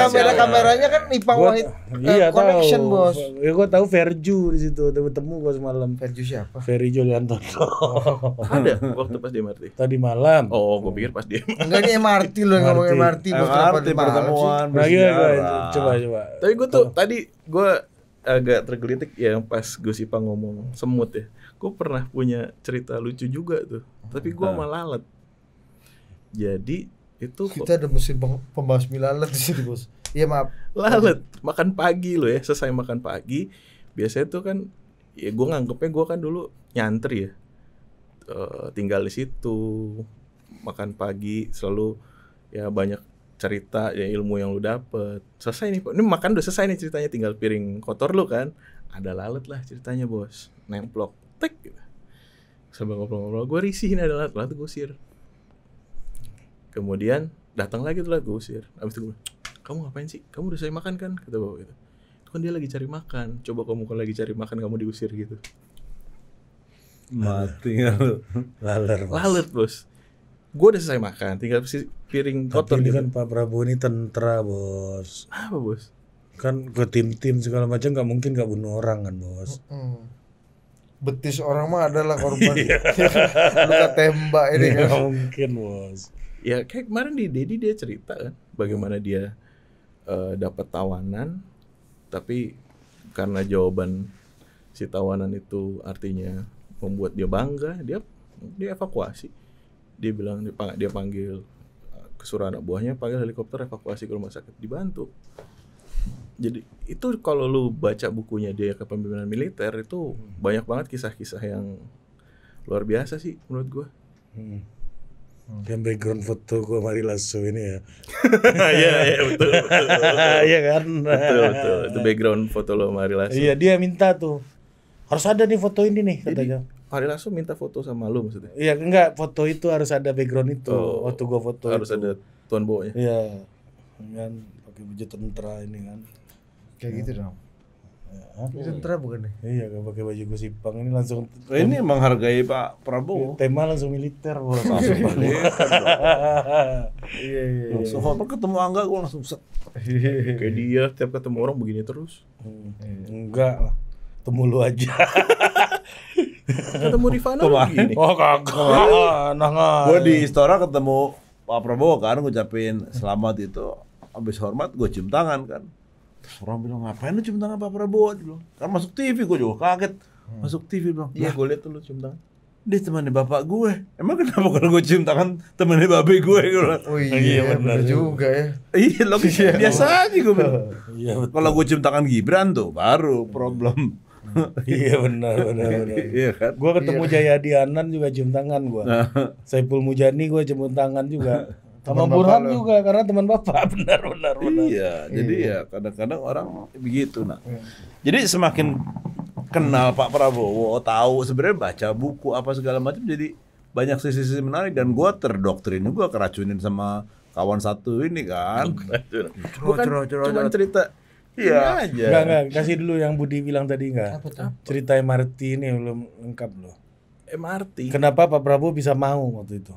kamera-kameranya kan Ipang gua, Wahid iya, uh, connection tahu. bos. Ya gue tahu Verju di situ ketemu gue semalam. Verju siapa? Ferry Jolianto Oh. Ada waktu pas di MRT. Tadi malam. Oh, gue pikir pas di. MRT Enggak ini MRT loh ngomong MRT. MRT pertemuan. Nah, iya, coba coba. Tapi gue tuh tadi gue agak tergelitik ya pas Gus ipa ngomong semut ya. Gue pernah punya cerita lucu juga tuh, tapi gue sama ah. Jadi itu kita ada mesin pembahas lalat di sini bos. Iya maaf. Lalat makan pagi lo ya, selesai makan pagi biasanya tuh kan ya gue nganggepnya gue kan dulu nyantri ya, e, tinggal di situ makan pagi selalu ya banyak cerita ya ilmu yang lu dapet selesai nih ini makan udah selesai nih ceritanya tinggal piring kotor lu kan ada lalat lah ceritanya bos nemplok tek gitu sambil ngobrol-ngobrol gue risih ini ada lalat lalat gue usir kemudian datang lagi tuh lalat gue usir abis itu gue kamu ngapain sih kamu udah selesai makan kan kata bawa gitu kan dia lagi cari makan coba kamu kalau lagi cari makan kamu diusir gitu mati lalat lalat bos gue udah selesai makan tinggal piring kotor Ini gitu. kan Pak Prabowo ini tentera bos apa bos kan ke tim-tim segala macam nggak mungkin nggak bunuh orang kan bos hmm. betis orang mah adalah korban iya. luka tembak ini kan mungkin bos ya kayak kemarin di Dedi dia cerita kan bagaimana dia uh, dapat tawanan tapi karena jawaban si tawanan itu artinya membuat dia bangga dia dia evakuasi dia bilang dia, panggil, dia panggil eh, kesuruh anak buahnya panggil helikopter evakuasi ke rumah sakit dibantu jadi itu kalau lu baca bukunya dia kepemimpinan militer itu hmm. banyak banget kisah-kisah yang luar biasa sih menurut gua. hmm. Hmm. Dan background foto gue Mari Lasso ini ya. Iya, iya betul. Iya kan? Betul, betul. Itu background foto lo Mari Lasso. Iya, dia minta tuh. Harus ada nih foto ini nih katanya. Fahri langsung minta foto sama lu maksudnya? Iya enggak foto itu harus ada background itu oh, waktu gua foto harus itu. ada tuan bawa ya? Iya kan pakai baju tentara ini kan kayak ya. gitu iya. dong. Ya. Itu tentara bukan nih? Iya, gak kan, pakai baju gue sipang ini langsung. Oh, ini menghargai Pak Prabowo. Iya, tema langsung militer, bro. langsung iya, iya, iya. Langsung foto ketemu Angga gua langsung set. Kayak dia setiap ketemu orang begini terus. Hmm. Enggak lah, temu lu aja. ketemu Rifana lagi Oh kagak. Iya. Nah, nah. Gue di Istora ketemu Pak Prabowo kan ngucapin selamat itu habis hormat gue cium tangan kan. Terus orang bilang ngapain lu cium tangan Pak Prabowo? Dia bilang, kan masuk TV gue juga kaget. Hmm. Masuk TV bilang, iya gue liat tuh lu cium tangan. Dia temannya bapak gue. Emang kenapa kalau gue cium tangan temannya babi gue? Oh iya, iya benar juga ya. Iya, lo iya. biasa aja gue bilang. Iya, kalau gue cium tangan Gibran tuh baru problem iya benar benar benar. Iya kan? Gua ketemu iya. Jaya Dianan juga cium tangan gua. Nah. Saiful Mujani gua cium tangan juga. Sama Burhan juga karena teman bapak benar benar benar. Iya, jadi iya. ya kadang-kadang orang begitu nah. Iya. Jadi semakin kenal Pak Prabowo, tahu sebenarnya baca buku apa segala macam jadi banyak sisi-sisi menarik dan gua terdoktrin gua keracunin sama kawan satu ini kan. Bukan cuma cerita Iya. Enggak, iya enggak. Kasih dulu yang Budi bilang tadi enggak. Cerita MRT ini belum lengkap loh. MRT. Kenapa Pak Prabowo bisa mau waktu itu?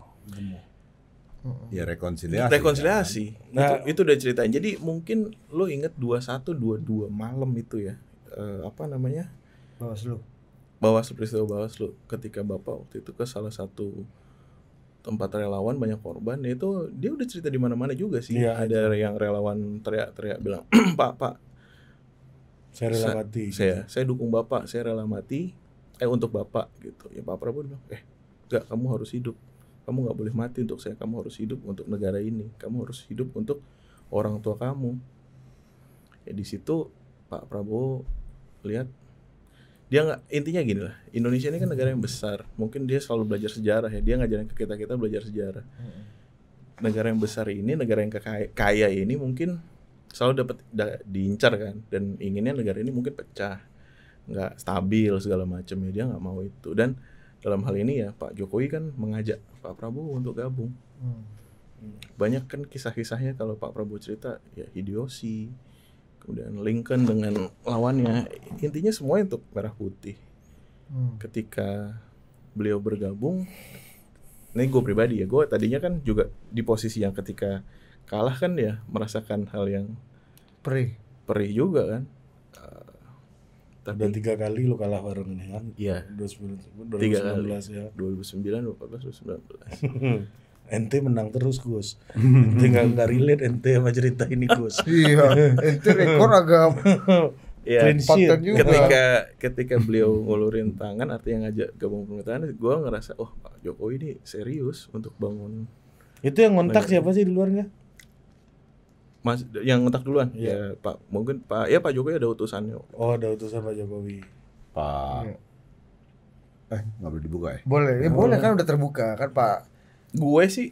Ya rekonsiliasi. Rekonsiliasi. Kan? Nah, itu, itu udah ceritain. Jadi mungkin lo inget 2122 malam itu ya. Uh, apa namanya? Bawaslu. Bawaslu peristiwa Bawaslu ketika Bapak waktu itu ke salah satu tempat relawan banyak korban itu dia udah cerita di mana-mana juga sih. Ya, ada itu. Iya. yang relawan teriak-teriak bilang, "Pak, Pak, saya rela mati. Gitu. Saya, gitu. saya dukung Bapak, saya rela mati eh untuk Bapak gitu. Ya Pak Prabowo bilang, "Eh, enggak kamu harus hidup. Kamu nggak boleh mati untuk saya. Kamu harus hidup untuk negara ini. Kamu harus hidup untuk orang tua kamu." Ya di situ Pak Prabowo lihat dia nggak intinya gini lah Indonesia ini kan negara yang besar mungkin dia selalu belajar sejarah ya dia ngajarin ke kita kita belajar sejarah negara yang besar ini negara yang kaya, kaya ini mungkin selalu dapat da diincar kan dan inginnya negara ini mungkin pecah nggak stabil segala macam ya dia nggak mau itu dan dalam hal ini ya Pak Jokowi kan mengajak Pak Prabowo untuk gabung hmm. banyak kan kisah-kisahnya kalau Pak Prabowo cerita ya Hideyoshi kemudian Lincoln dengan lawannya intinya semua untuk merah putih hmm. ketika beliau bergabung ini gue pribadi ya gue tadinya kan juga di posisi yang ketika kalah kan ya merasakan hal yang perih perih juga kan uh, tapi Udah tiga kali lo kalah bareng ini kan iya tiga kali. ya ribu 2014 belas. ente menang terus Gus ente gak, gak relate ente sama cerita ini Gus iya ente rekor agak Ya, juga. ketika ketika beliau ngulurin tangan artinya ngajak gabung pemerintahan gue ngerasa oh Pak Jokowi ini serius untuk bangun itu yang ngontak siapa sih di luar gak? Mas yang ngetak duluan. Iya. Ya, Pak, mungkin Pak ya Pak Jokowi ada utusannya. Oh, ada utusan Pak Jokowi. Pak. Ya. Eh, nggak boleh dibuka ya? Boleh, ya, boleh kan udah terbuka kan Pak. Gue sih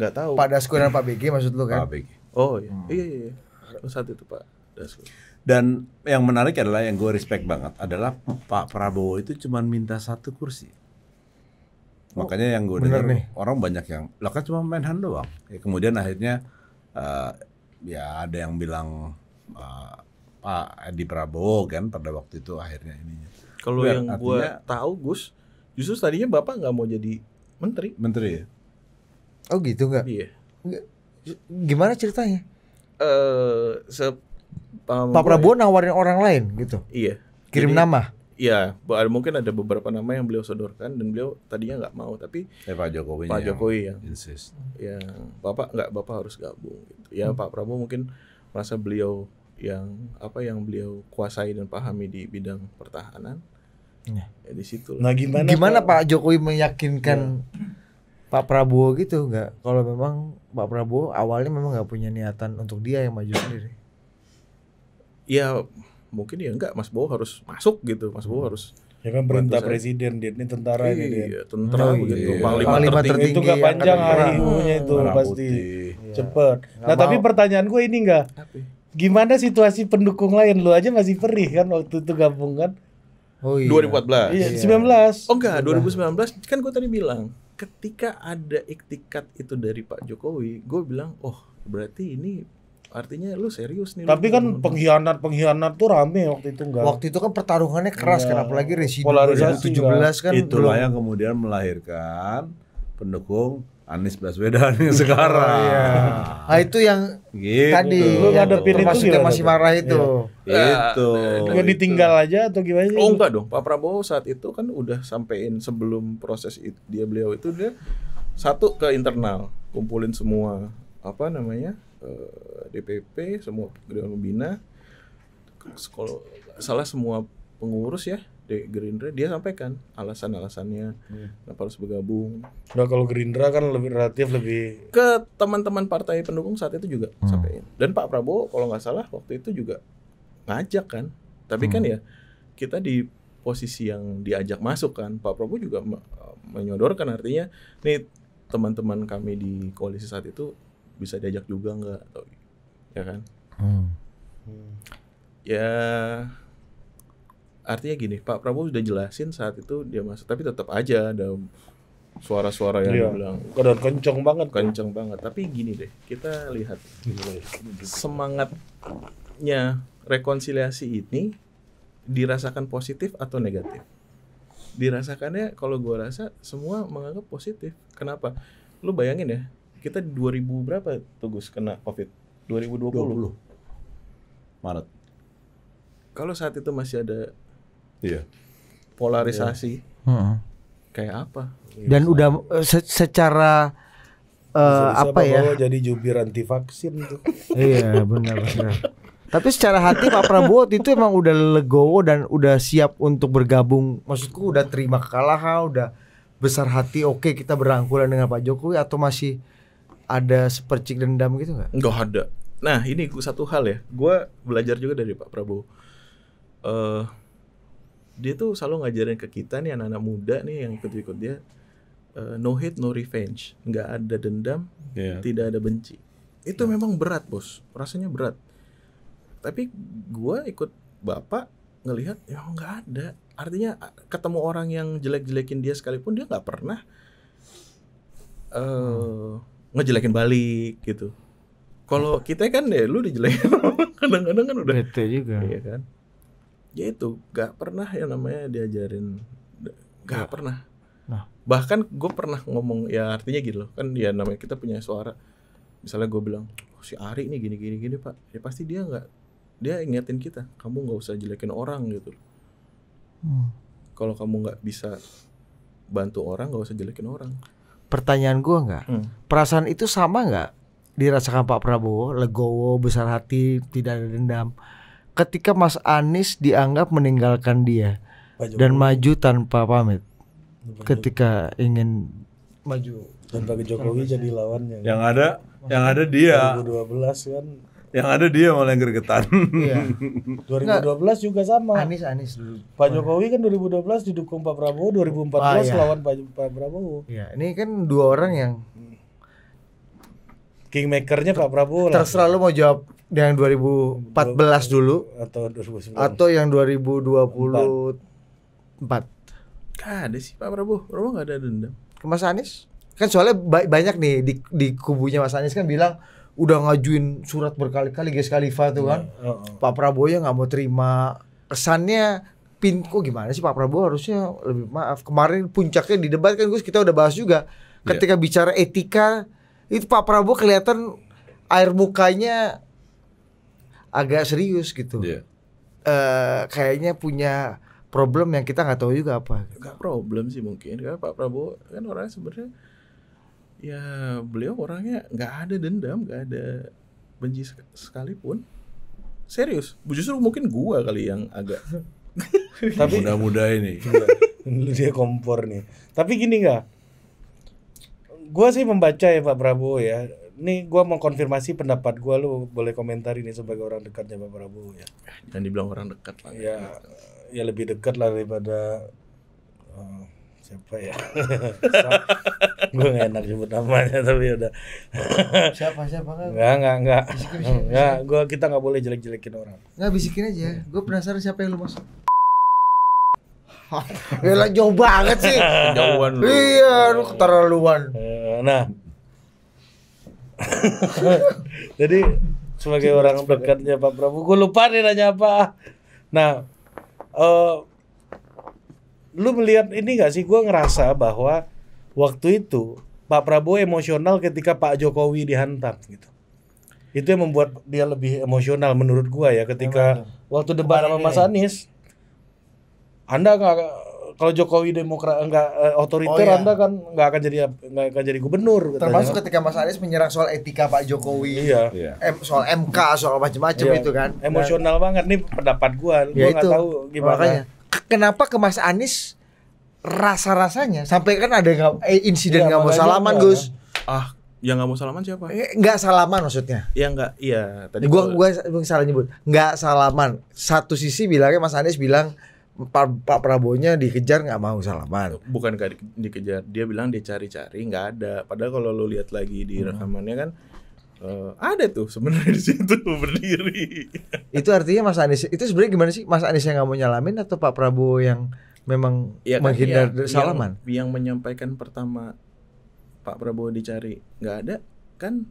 nggak tahu. Pak Dasko dan Pak BG maksud lu kan? Pak BG. Oh iya, hmm. iya iya. iya. Satu itu Pak Dasko. Dan yang menarik adalah yang gue respect banget adalah Pak Prabowo itu cuma minta satu kursi. Makanya yang gue dengar orang banyak yang lo kan cuma main hand doang. Ya, kemudian akhirnya uh, ya ada yang bilang uh, Pak Edi Prabowo kan pada waktu itu akhirnya ini Kalau yang gue tahu Gus, justru tadinya Bapak nggak mau jadi menteri. Menteri ya. Oh gitu nggak? Iya. Gimana ceritanya? Eh, uh, Pak Prabowo nawarin orang lain gitu. Iya. Kirim Jadi, nama. Iya, mungkin ada beberapa nama yang beliau sodorkan dan beliau tadinya nggak mau, tapi eh, Pak Jokowi Pak Jokowi yang, yang insist. Ya, Bapak nggak Bapak harus gabung. Gitu. Ya hmm. Pak Prabowo mungkin merasa beliau yang apa yang beliau kuasai dan pahami di bidang pertahanan. Ya, ya di situ. Nah, gimana gimana Pak, Pak Jokowi meyakinkan ya. Pak Prabowo gitu nggak? Kalau memang Pak Prabowo awalnya memang nggak punya niatan untuk dia yang maju sendiri. Ya mungkin ya enggak Mas Bowo harus masuk gitu Mas Bowo harus ya kan perintah presiden dia ini tentara ini iya, dia tentara hmm, begitu iya. panglima, panglima tertinggi, tertinggi itu gak panjang aiu itu Marah pasti iya. cepet nah tapi mau. pertanyaan gue ini enggak gimana situasi pendukung lain lu aja masih perih kan waktu itu gabung kan Oh iya. 2014. Iya, 19. Iya. Oh enggak, 2019 kan gue tadi bilang ketika ada iktikat itu dari Pak Jokowi, gue bilang, "Oh, berarti ini artinya lu serius nih. Tapi kan pengkhianat-pengkhianat tuh rame waktu itu enggak. Waktu itu kan pertarungannya keras ya. kan apalagi residu polarisasi 17 kan. itu belum. yang kemudian melahirkan pendukung Anies Baswedan yang sekarang. Iya. Nah, itu yang gitu. tadi lu ngadepin iya. Iya. itu yang masih marah itu. Ya. Itu. Gue ditinggal aja atau gimana sih? Oh enggak dong, Pak Prabowo saat itu kan udah sampein sebelum proses itu, dia beliau itu dia satu ke internal, kumpulin semua apa namanya? Eh, DPP semua dengan pembina kalau salah semua pengurus ya di Gerindra dia sampaikan alasan-alasannya hmm. kenapa harus bergabung. Nah kalau Gerindra kan lebih relatif lebih ke teman-teman partai pendukung saat itu juga hmm. sampaikan. Dan Pak Prabowo kalau nggak salah waktu itu juga ngajak kan, tapi kan hmm. kan ya kita di posisi yang diajak masuk kan. Pak Prabowo juga menyodorkan artinya nih teman-teman kami di koalisi saat itu bisa diajak juga nggak ya kan hmm. hmm. ya artinya gini Pak Prabowo sudah jelasin saat itu dia masuk tapi tetap aja ada suara-suara yang iya. bilang dan kencang banget kencang banget tapi gini deh kita lihat ya? semangatnya rekonsiliasi ini dirasakan positif atau negatif dirasakannya kalau gue rasa semua menganggap positif kenapa lu bayangin ya kita 2000 berapa tugas kena covid 2020. 20. Maret. Kalau saat itu masih ada iya. polarisasi. Iya. Kayak apa? Dan ya, udah eh, se secara uh, apa ya? jadi jubir anti vaksin tuh. iya, benar benar. Tapi secara hati Pak Prabowo itu emang udah legowo dan udah siap untuk bergabung. Maksudku udah terima kekalahan, udah besar hati oke okay, kita berangkulan dengan Pak Jokowi atau masih ada sepercik dendam gitu nggak? Enggak ada. Nah ini satu hal ya, gue belajar juga dari Pak Prabowo. Uh, dia tuh selalu ngajarin ke kita nih anak-anak muda nih yang ikut-ikut dia uh, no hate no revenge nggak ada dendam yeah. tidak ada benci itu yeah. memang berat bos rasanya berat tapi gue ikut bapak ngelihat ya nggak ada artinya ketemu orang yang jelek-jelekin dia sekalipun dia nggak pernah uh, ngejelekin balik gitu. Kalau kita kan deh, ya, lu dijelekin kadang-kadang kan udah bete juga. Iya kan. Ya itu gak pernah yang namanya diajarin gak ya. pernah. Nah. Bahkan gue pernah ngomong ya artinya gitu loh kan ya namanya kita punya suara. Misalnya gue bilang oh, si Ari ini gini gini gini pak, ya pasti dia nggak dia ingetin kita kamu nggak usah jelekin orang gitu. Hmm. Kalau kamu nggak bisa bantu orang nggak usah jelekin orang pertanyaan gue nggak hmm. perasaan itu sama nggak dirasakan Pak Prabowo legowo besar hati tidak ada dendam ketika Mas Anies dianggap meninggalkan dia dan maju tanpa pamit ketika ingin maju dan bagi Jokowi jadi lawannya yang ada yang ada dia 2012 kan yang ada dia malah yang gergetan. Iya. 2012 juga sama. Anies Anies dulu. Pak Jokowi kan 2012 didukung Pak Prabowo, 2014 ah, iya. lawan Pak, Pak Prabowo. Iya, ini kan dua orang yang kingmakernya Pak Prabowo. Terserah lu mau jawab yang 2014 dulu atau 2019 atau yang 2024. Gak ada sih Pak Prabowo. Prabowo gak ada dendam. Ke Mas Anies? Kan soalnya banyak nih di, di kubunya Mas Anies kan bilang udah ngajuin surat berkali-kali guys Khalifa tuh iya, kan. Uh, uh, uh. Pak Prabowo ya nggak mau terima. Kesannya pin kok gimana sih Pak Prabowo harusnya lebih maaf. Kemarin puncaknya di debat kan Gus kita udah bahas juga. Iya. Ketika yeah. bicara etika itu Pak Prabowo kelihatan air mukanya agak serius gitu. Yeah. Iya. E, kayaknya punya problem yang kita nggak tahu juga apa. Gak problem sih mungkin karena Pak Prabowo kan orangnya sebenarnya ya beliau orangnya nggak ada dendam nggak ada benci sek sekalipun serius justru mungkin gua kali yang agak tapi mudah muda ini dia kompor nih tapi gini nggak gua sih membaca ya Pak Prabowo ya nih gua mau konfirmasi pendapat gua lu boleh komentar ini sebagai orang dekatnya Pak Prabowo ya jangan dibilang orang dekat lah ya ya, lebih dekat lah daripada eh, siapa ya gue gak enak sebut namanya tapi udah siapa siapa kan nggak nggak nggak nggak gue kita nggak boleh jelek jelekin orang nggak bisikin aja iya. gue penasaran siapa yang lu maksud Gila jauh banget sih Jauhan lu Iya lu keterlaluan eh, Nah Jadi sebagai orang dekatnya Pak Prabowo Gue lupa nih nanya apa Nah uh, lu melihat ini gak sih gue ngerasa bahwa waktu itu Pak Prabowo emosional ketika Pak Jokowi dihantam gitu itu yang membuat dia lebih emosional menurut gue ya ketika Memang. waktu debat sama Mas Anies anda nggak kalau Jokowi demokrat enggak eh, otoriter oh, iya. Anda kan nggak akan jadi nggak akan jadi gubernur katanya. termasuk ketika Mas Anies menyerang soal etika Pak Jokowi iya. iya. Em, soal MK soal macam-macam iya. itu kan emosional Dan, banget nih pendapat gua ya gua nggak tahu gimana makanya kenapa ke Mas Anies rasa-rasanya sampai kan ada gak, eh, insiden iya, nggak ya, mau salaman Gus kan? ah yang nggak mau salaman siapa eh, nggak salaman maksudnya ya nggak iya tadi gua gua, gua salah nyebut nggak salaman satu sisi bilangnya Mas Anies bilang Pak, Pak Prabowo-nya dikejar nggak mau salaman. Bukan di, dikejar, dia bilang dia cari-cari nggak ada. Padahal kalau lo lihat lagi di hmm. rekamannya kan Uh, ada tuh sebenarnya di situ berdiri. itu artinya Mas Anies itu sebenarnya gimana sih Mas Anies yang nggak mau nyalamin atau Pak Prabowo yang memang ya, kan, menghindar ya, salaman? Yang, yang menyampaikan pertama Pak Prabowo dicari nggak ada kan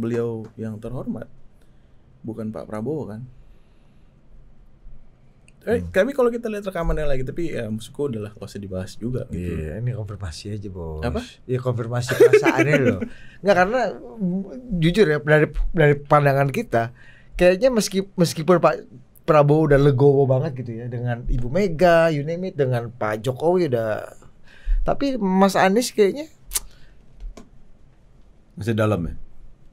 beliau yang terhormat bukan Pak Prabowo kan? Eh, hmm. kami kalau kita lihat rekaman yang lagi, tapi ya musuhku adalah gak usah dibahas juga gitu. Iya, yeah, ini konfirmasi aja, Bos. Apa? Iya, konfirmasi perasaannya loh. Nggak karena mm, jujur ya dari dari pandangan kita, kayaknya meski, meskipun Pak Prabowo udah legowo banget gitu ya dengan Ibu Mega, you name it, dengan Pak Jokowi udah tapi Mas Anies kayaknya masih dalam ya?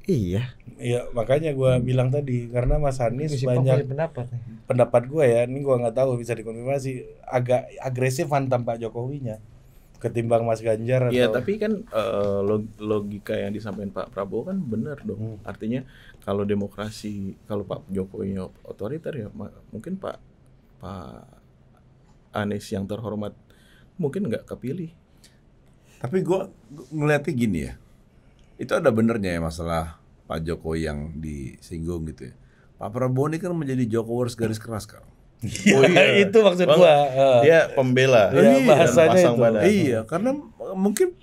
Iya. Iya makanya gue hmm. bilang tadi karena Mas Anies banyak pendapat Pendapat gue ya, ini gue nggak tahu bisa dikonfirmasi agak agresif agresifan tampak Jokowinya ketimbang Mas Ganjar. Iya atau... tapi kan uh, logika yang disampaikan Pak Prabowo kan benar dong. Hmm. Artinya kalau demokrasi kalau Pak Jokowi otoriter ya mungkin Pak Pak Anies yang terhormat mungkin nggak kepilih. Tapi gue ngeliatnya gini ya itu ada benernya ya masalah Pak Jokowi yang disinggung gitu ya. Pak Prabowo ini kan menjadi Jokowers garis keras kan. oh ya, iya. itu maksud Bang, gua. Eh. Dia pembela. Ya, iya, bahasanya itu. Badan. Iya, karena mungkin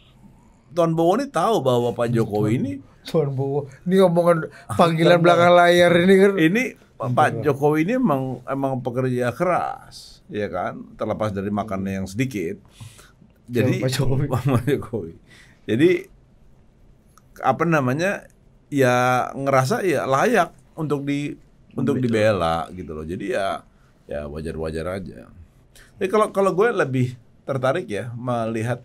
Tuan Bowo ini tahu bahwa Pak Jokowi ini Tuan Bowo. Ini omongan panggilan ah, belakang layar ini kan. Ini Pak Jokowi ini emang emang pekerja keras, ya kan? Terlepas dari makannya yang sedikit. Jadi Pak Jokowi. Pak Jokowi. Jadi apa namanya ya ngerasa ya layak untuk di untuk dibela gitu loh. Jadi ya ya wajar-wajar aja. Tapi kalau kalau gue lebih tertarik ya melihat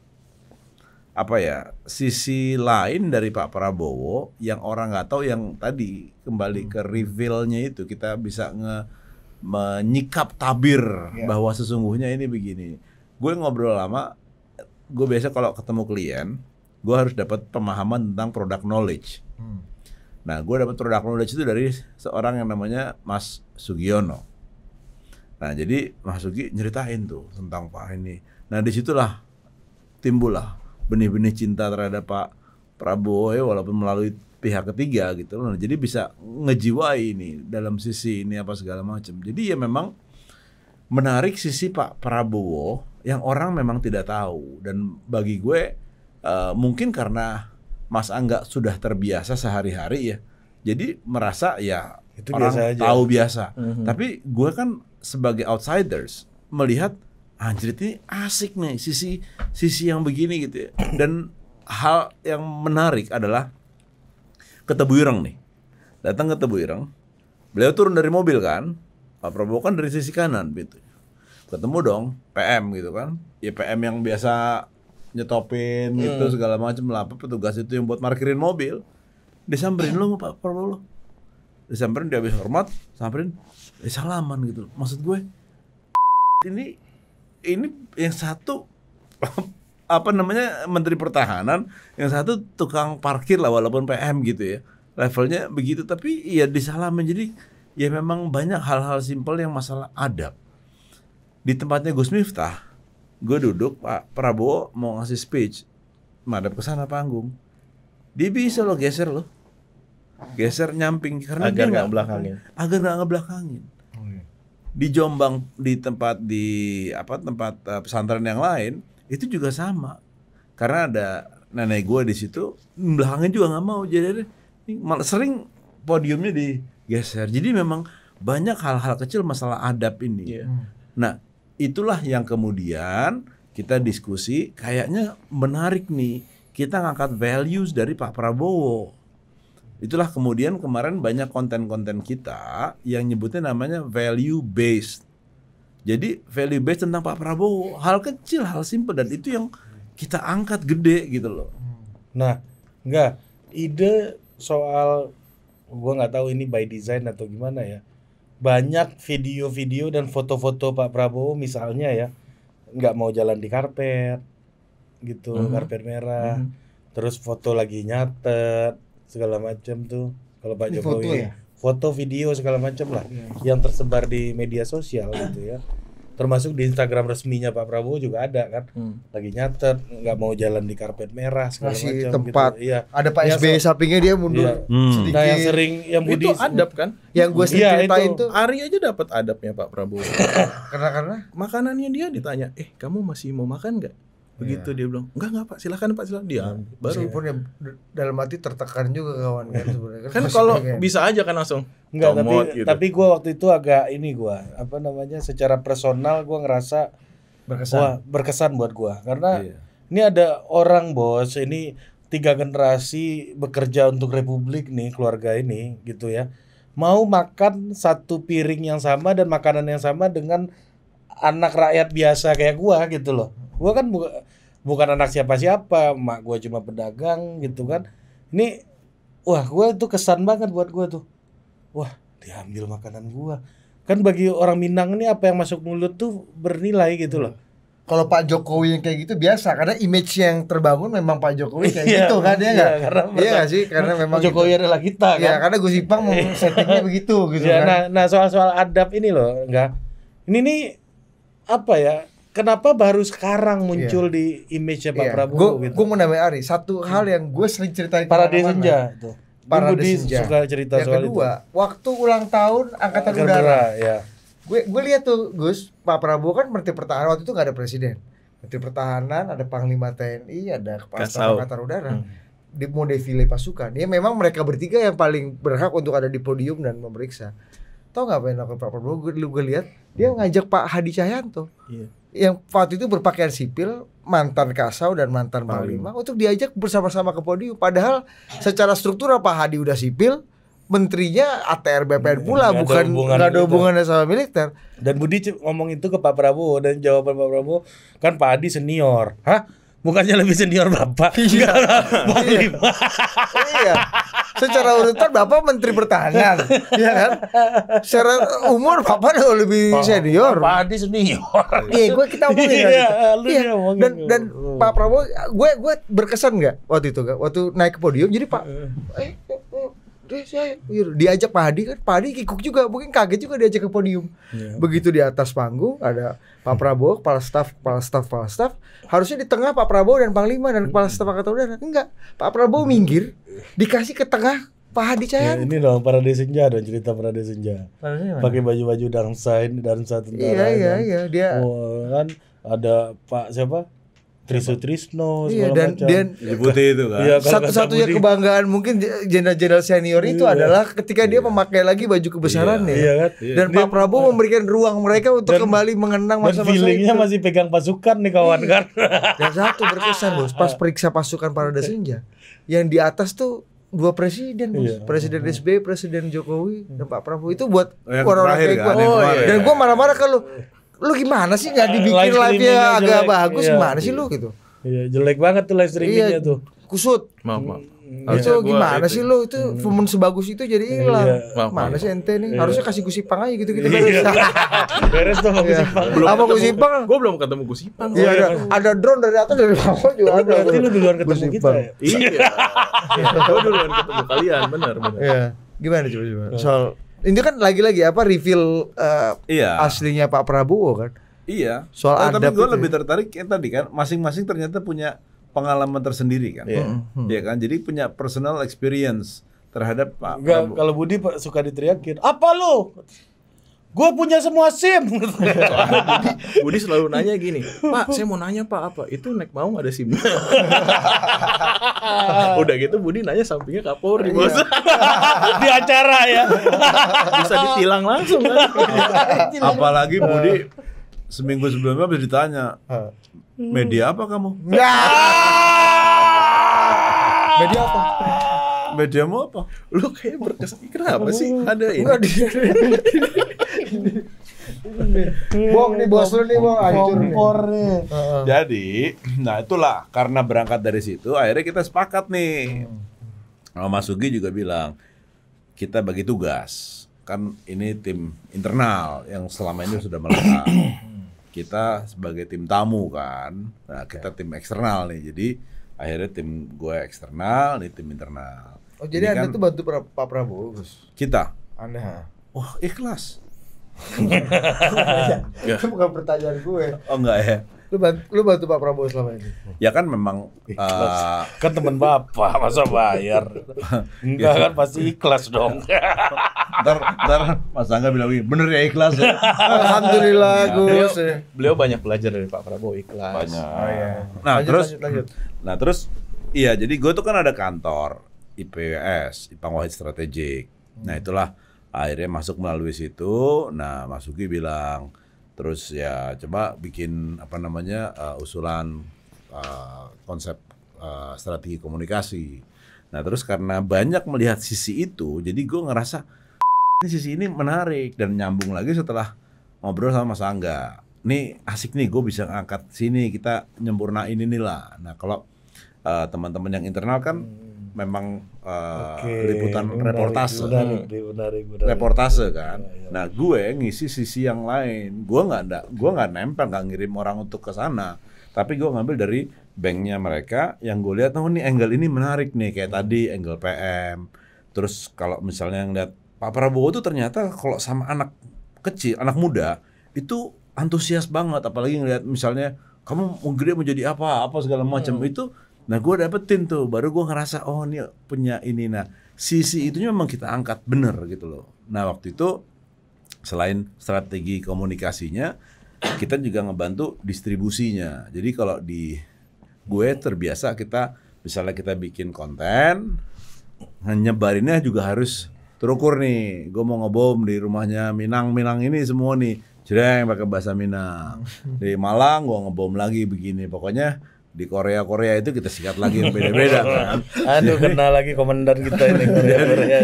apa ya sisi lain dari Pak Prabowo yang orang nggak tahu yang tadi kembali hmm. ke revealnya itu kita bisa nge menyikap tabir yeah. bahwa sesungguhnya ini begini. Gue ngobrol lama, gue biasa kalau ketemu klien, gue harus dapat pemahaman tentang produk knowledge. Hmm. Nah, gue dapat produk knowledge itu dari seorang yang namanya Mas Sugiono. Nah, jadi Mas Sugi nyeritain tuh tentang Pak ini. Nah, disitulah timbullah benih-benih cinta terhadap Pak Prabowo ya walaupun melalui pihak ketiga gitu loh. Nah, jadi bisa ngejiwai ini dalam sisi ini apa segala macam. Jadi ya memang menarik sisi Pak Prabowo yang orang memang tidak tahu dan bagi gue uh, mungkin karena Mas Angga sudah terbiasa sehari-hari ya, jadi merasa ya itu orang biasa aja. tahu biasa. Mm-hmm. Tapi gue kan sebagai outsiders melihat anjir ini asik nih sisi sisi yang begini gitu ya. Dan hal yang menarik adalah ke Ireng nih. Datang ke Ireng. Beliau turun dari mobil kan. Pak Prabowo kan dari sisi kanan gitu. Ketemu dong PM gitu kan. Ya PM yang biasa nyetopin hmm. gitu segala macam lah petugas itu yang buat parkirin mobil disamperin lo pak perlu lo disamperin dia habis hormat samperin eh, salaman gitu maksud gue ini ini yang satu apa namanya menteri pertahanan yang satu tukang parkir lah walaupun PM gitu ya levelnya begitu tapi ya disalamin jadi ya memang banyak hal-hal simpel yang masalah adab di tempatnya Gus Miftah gue duduk Pak Prabowo mau ngasih speech madep ke sana panggung dia bisa lo geser lo geser nyamping karena agar nggak belakangin agar nggak ngebelakangin oh, iya. di Jombang di tempat di apa tempat uh, pesantren yang lain itu juga sama karena ada nenek gue di situ belakangnya juga nggak mau jadi malah sering podiumnya digeser jadi memang banyak hal-hal kecil masalah adab ini yeah. nah itulah yang kemudian kita diskusi kayaknya menarik nih kita ngangkat values dari Pak Prabowo. Itulah kemudian kemarin banyak konten-konten kita yang nyebutnya namanya value based. Jadi value based tentang Pak Prabowo hal kecil, hal simple dan itu yang kita angkat gede gitu loh. Nah, enggak ide soal gue nggak tahu ini by design atau gimana ya banyak video-video dan foto-foto Pak Prabowo misalnya ya nggak mau jalan di karpet gitu mm -hmm. karpet merah mm -hmm. terus foto lagi nyatet segala macam tuh kalau Pak Jokowi foto, ya? foto video segala macam lah iya. yang tersebar di media sosial gitu ya termasuk di Instagram resminya Pak Prabowo juga ada kan hmm. lagi nyatet nggak mau jalan di karpet merah segala Masih macam gitu. tempat gitu. iya. ada Pak ya, SBY so, sampingnya dia mundur iya. hmm. sedikit nah yang sering yang itu adab kan yang gue sering ya, ceritain itu. tuh Ari aja dapat adabnya Pak Prabowo karena karena makanannya dia ditanya eh kamu masih mau makan nggak begitu yeah. dia bilang enggak enggak pak silahkan pak silahkan dia iya. baru meskipun ya dalam hati tertekan juga kawan kan sebenarnya kan kalau pengen. bisa aja kan langsung enggak tapi gitu. tapi gue waktu itu agak ini gue apa namanya secara personal gue ngerasa berkesan wah, berkesan buat gue karena yeah. ini ada orang bos ini tiga generasi bekerja untuk republik nih keluarga ini gitu ya mau makan satu piring yang sama dan makanan yang sama dengan anak rakyat biasa kayak gua gitu loh. Gua kan buka, bukan anak siapa-siapa mak gue cuma pedagang gitu kan ini wah gue itu kesan banget buat gue tuh wah diambil makanan gue kan bagi orang Minang ini apa yang masuk mulut tuh bernilai gitu loh hmm. kalau Pak Jokowi yang kayak gitu biasa karena image yang terbangun memang Pak Jokowi kayak iya, gitu kan ya Iya, karena iya gak sih? Karena memang Jokowi gitu. adalah kita iya, kan. Iya, karena Gus Ipang mau iya. settingnya begitu gitu ya, kan. Nah, nah soal-soal adab ini loh, enggak. Ini nih apa ya? kenapa baru sekarang iya. muncul yeah. di image-nya Pak yeah. Prabowo gua, gitu. Gue mau nambahin Ari, satu hmm. hal yang gue sering ceritain Para Senja tuh. Para Senja. suka cerita yang soal kedua, itu. waktu ulang tahun Angkatan Udara. ya. Gue gue lihat tuh Gus, Pak Prabowo kan Menteri Pertahanan waktu itu gak ada presiden. Menteri Pertahanan, ada Panglima TNI, ada Kepala Staf Angkatan Udara. Hmm. Di mau defile pasukan. Ya memang mereka bertiga yang paling berhak untuk ada di podium dan memeriksa. Tau nggak apa yang dilakukan Pak Prabowo? Gue, gue lihat dia ngajak Pak Hadi Cahyanto. Yeah yang waktu itu berpakaian sipil mantan Kasau dan mantan Panglima untuk diajak bersama-sama ke podium padahal secara struktural Pak Hadi udah sipil menterinya ATR BPN pula gak bukan nggak ada gitu. hubungannya sama militer dan Budi ngomong itu ke Pak Prabowo dan jawaban Pak Prabowo kan Pak Hadi senior hah bukannya lebih senior bapak iya. iya. Panglima oh iya Secara urutan Bapak Menteri Pertahanan, ya kan? Secara umur Bapak lebih Bapak, senior. Pak Adi senior. Iya, gue kita ngomongin Iya, iya. Dan dan Pak Prabowo, gue gue berkesan nggak waktu itu nggak waktu naik ke podium. Jadi Pak, eh, eh deh saya diajak Pak Hadi kan Pak Hadi kikuk juga mungkin kaget juga diajak ke podium yeah. begitu di atas panggung ada Pak Prabowo kepala staf kepala staf kepala staf harusnya di tengah Pak Prabowo dan Panglima dan kepala staf Angkatan Udara enggak Pak Prabowo minggir dikasih ke tengah Pak Hadi Cahyan. Ya, ini dong para Senja dan cerita para Senja. Pakai baju-baju dansain dansa tentara. Iya iya kan? iya dia. Oh, kan ada Pak siapa? Trisut Trisno iya, dan, dan Putih itu kan. ya, Satu-satunya kebanggaan mungkin jenderal-jenderal senior itu iya, adalah ketika iya. dia memakai lagi baju kebesarannya. Iya, iya kan? Iya. Dan dia, Pak Prabowo iya. memberikan ruang mereka untuk dan, kembali mengenang masa-masa dan feelingnya masih pegang pasukan nih kawan iya. kan. Dan satu berkesan bos, pas iya. periksa pasukan para iya. senja, yang di atas tuh dua presiden bos. Iya. Presiden SBY, presiden Jokowi, dan Pak Prabowo itu buat oh, orang-orang kayak kan, gue. Oh, dan ya. gue marah-marah kalau lu gimana sih nggak eh, dibikin live live-nya agak jelek. bagus iya. gimana sih iya. lu gitu iya jelek banget tuh live iya, streamingnya iya, tuh kusut maaf maaf hmm, Harusnya itu gimana sih ya. lu itu hmm. sebagus itu jadi iya. hilang. ya. Mana sih ente nih? ya. Harusnya kasih Gusipang aja gitu-gitu iya. beres. beres tuh sama Gusipang. Apa Gusipang. Gue belum ketemu Gusipang. Iya, ada, ada drone dari atas dari bawah juga ada. Berarti lu duluan ketemu Gusipang. kita. Ya? Iya. gue duluan ketemu kalian, benar benar. Iya. Gimana coba coba? Soal ini kan lagi-lagi apa reveal uh, iya. aslinya Pak Prabowo kan? Iya. Soal oh, tapi gue ya. lebih tertarik ya tadi kan, masing-masing ternyata punya pengalaman tersendiri kan, iya yeah. hmm. hmm. Iya kan? Jadi punya personal experience terhadap Pak. Enggak, Prabowo. kalau Budi suka diteriakin, apa lo? Gue punya semua SIM. Budi, Budi selalu nanya gini, Pak, saya mau nanya Pak apa? Itu nek mau nggak ada SIM? Udah gitu Budi nanya sampingnya Kapolri iya. bos. Di acara ya. Bisa ditilang langsung kan? Iya, Apalagi eh. Budi seminggu sebelumnya habis ditanya, eh. media apa kamu? Ya. media apa? Media mau apa? Lu kayak berkesan kenapa sih? Ada ini. Bong nih bos lu nih bong hancur nih. Jadi, nah itulah karena berangkat dari situ akhirnya kita sepakat nih. Hmm. Mas Sugi juga bilang kita bagi tugas. Kan ini tim internal yang selama ini sudah melekat. kita sebagai tim tamu kan. Nah, kita tim eksternal nih. Jadi akhirnya tim gue eksternal, nih tim internal. Oh, jadi ini Anda kan, tuh bantu Pak Prabowo, Gus. Kita. Anda. Wah, ikhlas. Iya. itu bukan pertanyaan gue. Oh enggak ya. Lu bantu, lu bantu Pak Prabowo selama ini? Ya kan memang uh, kan teman bapak masa bayar. Enggak iya. kan pasti ikhlas dong. ntar ntar Mas Angga bilang bener ya ikhlas ya. Alhamdulillah iya. gue Beliau, ya. beliau banyak belajar dari Pak Prabowo ikhlas. Banyak. Nah, oh, iya. Nah lanjut, terus lanjut, lanjut. nah terus iya jadi gue tuh kan ada kantor IPWS Ipang Wahid Strategik. Nah itulah akhirnya masuk melalui situ nah masuki bilang terus ya coba bikin apa namanya uh, usulan uh, konsep uh, strategi komunikasi nah terus karena banyak melihat sisi itu jadi gue ngerasa ini sisi ini menarik dan nyambung lagi setelah ngobrol sama Mas Angga nih asik nih gue bisa angkat sini kita nyempurna ini nih lah. nah kalau uh, teman-teman yang internal kan memang uh, eh, okay. liputan reportase, menarik, hmm. reportase ya, kan. Ya, ya. Nah gue ngisi sisi yang lain, gue nggak ada, gue nggak nempel, nggak ngirim orang untuk ke sana, tapi gue ngambil dari banknya mereka yang gue lihat oh nih angle ini menarik nih kayak hmm. tadi angle PM, terus kalau misalnya yang lihat Pak Prabowo itu ternyata kalau sama anak kecil, anak muda itu antusias banget, apalagi ngeliat misalnya kamu mau gede mau jadi apa, apa segala macam hmm. itu Nah, gue dapetin tuh, baru gue ngerasa oh ini punya ini. Nah, sisi itunya memang kita angkat bener gitu loh. Nah, waktu itu selain strategi komunikasinya, kita juga ngebantu distribusinya. Jadi kalau di gue terbiasa kita misalnya kita bikin konten, nyebarinnya juga harus terukur nih. Gue mau ngebom di rumahnya Minang-Minang ini semua nih. Jereng pakai bahasa Minang. di Malang gue ngebom lagi begini. Pokoknya di Korea Korea itu kita sikat lagi yang beda-beda kan. Aduh kenal lagi komandan kita ini Korea Korea.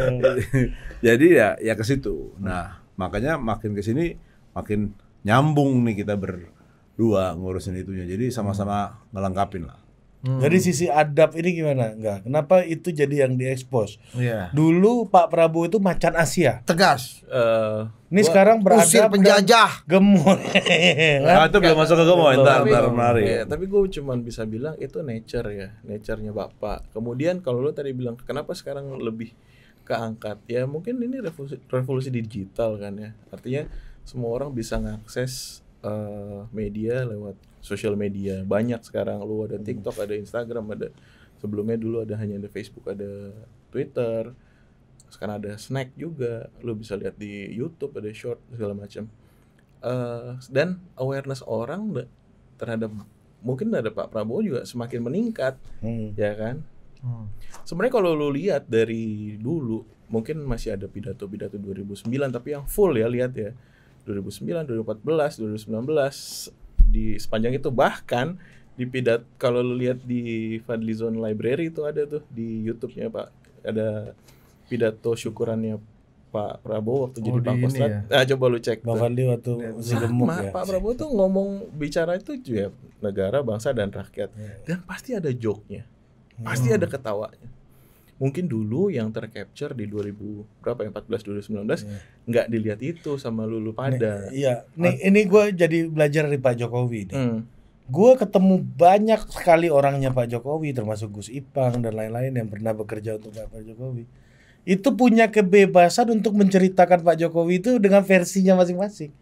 Jadi ya ya ke situ. Nah makanya makin ke sini makin nyambung nih kita berdua ngurusin itunya. Jadi sama-sama melengkapin lah. Hmm. Dari sisi adab ini gimana? Enggak. Kenapa itu jadi yang diekspos? Yeah. Dulu Pak Prabowo itu macan Asia. Tegas. Uh, ini sekarang berada penjajah. gemur. nah, itu belum masuk ke gemur, Entar, entar menarik. Ya, tapi gue cuma bisa bilang itu nature ya, naturenya Bapak. Kemudian kalau lo tadi bilang kenapa sekarang lebih keangkat? Ya mungkin ini revolusi, revolusi digital kan ya. Artinya semua orang bisa mengakses uh, eh, media lewat sosial media banyak sekarang lu ada hmm. TikTok ada Instagram ada sebelumnya dulu ada hanya ada Facebook ada Twitter sekarang ada snack juga lu bisa lihat di YouTube ada short segala macam uh, dan awareness orang terhadap mungkin ada Pak Prabowo juga semakin meningkat hmm. ya kan Hmm. Sebenarnya kalau lu lihat dari dulu mungkin masih ada pidato-pidato 2009 tapi yang full ya lihat ya. 2009, 2014, 2019 di sepanjang itu bahkan di pidat kalau lu lihat di Fadlizon Library itu ada tuh di YouTube-nya Pak ada pidato syukurannya Pak Prabowo waktu oh, jadi Pangkostrat. Ya? Nah, coba lu cek. Bang Fadli waktu masih gemuk ya. Pak Prabowo tuh ngomong bicara itu juga negara, bangsa dan rakyat. Iya. Dan pasti ada joke-nya. Hmm. Pasti hmm. ada ketawanya mungkin dulu yang tercapture di 2000 berapa ya 14 2019 iya. nggak yeah. dilihat itu sama lulu pada. Nih, iya, nih ini gue jadi belajar dari Pak Jokowi nih. Hmm. Gue ketemu banyak sekali orangnya Pak Jokowi termasuk Gus Ipang dan lain-lain yang pernah bekerja untuk Pak Jokowi. Itu punya kebebasan untuk menceritakan Pak Jokowi itu dengan versinya masing-masing.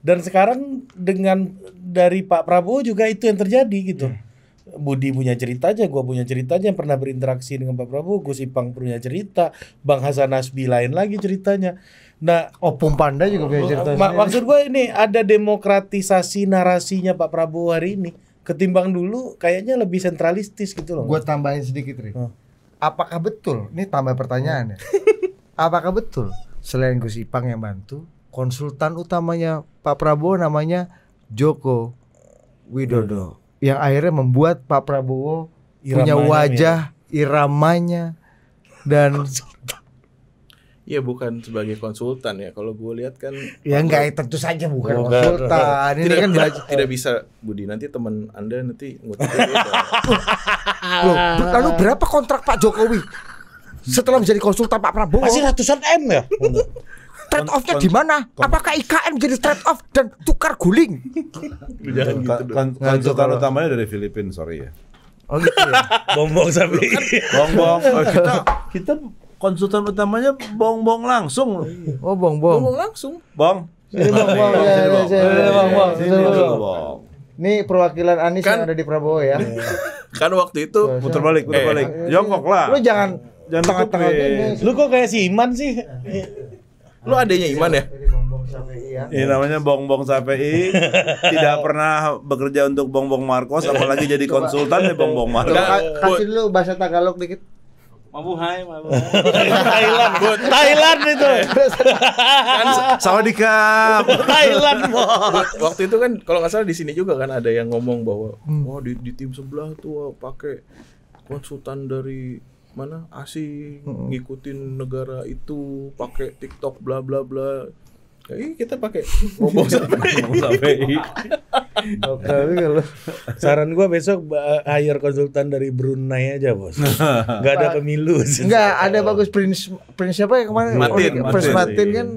Dan sekarang dengan dari Pak Prabowo juga itu yang terjadi gitu. Yeah hmm. Budi punya cerita aja, gue punya ceritanya yang pernah berinteraksi dengan Pak Prabowo, Gus Ipang punya cerita, Bang Hasan Asbi lain lagi ceritanya. Nah, Opung oh, Panda juga punya cerita. Mak maksud gue ini ada demokratisasi narasinya Pak Prabowo hari ini ketimbang dulu kayaknya lebih sentralistis gitu loh. Gue tambahin sedikit Ri. Apakah betul? Ini tambah pertanyaannya. Apakah betul selain Gus Ipang yang bantu, konsultan utamanya Pak Prabowo namanya Joko Widodo. Widodo yang akhirnya membuat Pak Prabowo iramanya punya wajah ya. iramanya dan Iya bukan sebagai konsultan ya. Kalau gue lihat kan ya enggak ya, tentu saja bukan, oh, konsultan. Ini tidak, kan tidak, baca. tidak bisa Budi nanti teman Anda nanti ngutip Loh, lalu berapa kontrak Pak Jokowi setelah menjadi konsultan Pak Prabowo? Masih ratusan M ya. trade offnya di mana? Apakah IKN menjadi trade off dan tukar guling? Jangan gitu. Konsultan utamanya dari Filipina, sorry ya. Oh gitu ya. Bongbong sapi. Kan- bongbong. Oh, iya. Kita kita konsultan utamanya bongbong langsung. Oh, iya. oh bongbong. Bongbong langsung. Bong. bong bong. bong. bong. Eh, bong. Ini perwakilan Anies kan, yang ada di Prabowo ya. Iya. Kan waktu itu putar balik, putar balik. Eh, Jongkok lah. Lu jangan jangan tengah-tengah. Lu kok kayak si Iman sih? Lu adanya Iman ya? ya. Ini namanya Bongbong Sapi. Tidak pernah bekerja untuk Bongbong Marcos apalagi jadi konsultan ya Bongbong Marcos. Kasih dulu bahasa Tagalog dikit. Mabuhay, mabuhay. Thailand, bu, Thailand itu. kan kap. Thailand, bu. Waktu itu kan kalau nggak salah di sini juga kan ada yang ngomong bahwa hmm. wah di, di tim sebelah tuh pakai konsultan dari mana asing hmm. ngikutin negara itu pakai TikTok bla bla bla Eh kita pakai bobo sampai. Tapi kalau saran gua besok hire konsultan dari Brunei aja, Bos. Enggak ada pemilu. Enggak, ada bagus Prince Prince siapa ya kemarin? Martin, Prince Martin kan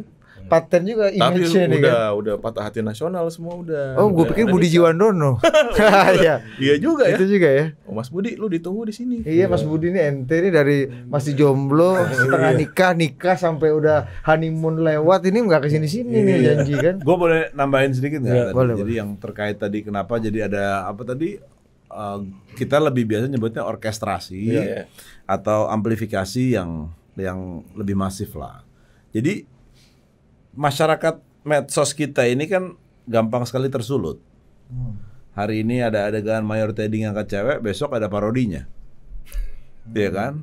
paten juga image Tapi nih udah kan? udah patah hati nasional semua udah. Oh, gue pikir Budi Jiwandono. Iya, iya. Iya juga ya. Itu juga ya. Oh, Mas Budi lu ditunggu di sini. Iya, Mas Budi ini ente ini dari masih jomblo, iya. setengah nikah, nikah sampai udah honeymoon lewat ini gak kesini sini nih iya. janji kan. Gue boleh nambahin sedikit Ya, Boleh, jadi yang terkait tadi kenapa jadi ada apa tadi Uh, kita lebih biasa nyebutnya orkestrasi yeah. atau amplifikasi yang yang lebih masif lah. Jadi masyarakat medsos kita ini kan gampang sekali tersulut. Hmm. Hari ini ada adegan mayor Teddy ngangkat cewek, besok ada parodinya. Hmm. Iya kan?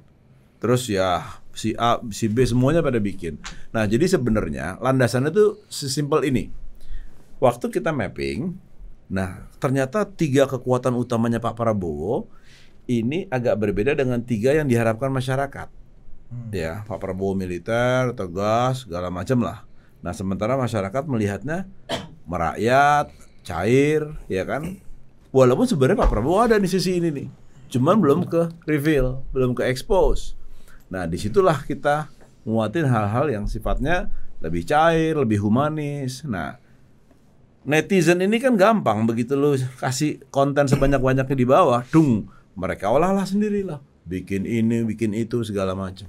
Terus ya si A, si B semuanya pada bikin. Nah, jadi sebenarnya landasannya tuh sesimpel ini. Waktu kita mapping, nah ternyata tiga kekuatan utamanya Pak Prabowo ini agak berbeda dengan tiga yang diharapkan masyarakat. Hmm. Ya, Pak Prabowo militer, tegas, segala macam lah. Nah, sementara masyarakat melihatnya merakyat, cair, ya kan? Walaupun sebenarnya Pak Prabowo ada di sisi ini nih. Cuman belum ke reveal, belum ke expose. Nah, disitulah kita muatin hal-hal yang sifatnya lebih cair, lebih humanis. Nah, netizen ini kan gampang begitu lu kasih konten sebanyak-banyaknya di bawah, dung, mereka olah-olah sendirilah. Bikin ini, bikin itu, segala macam.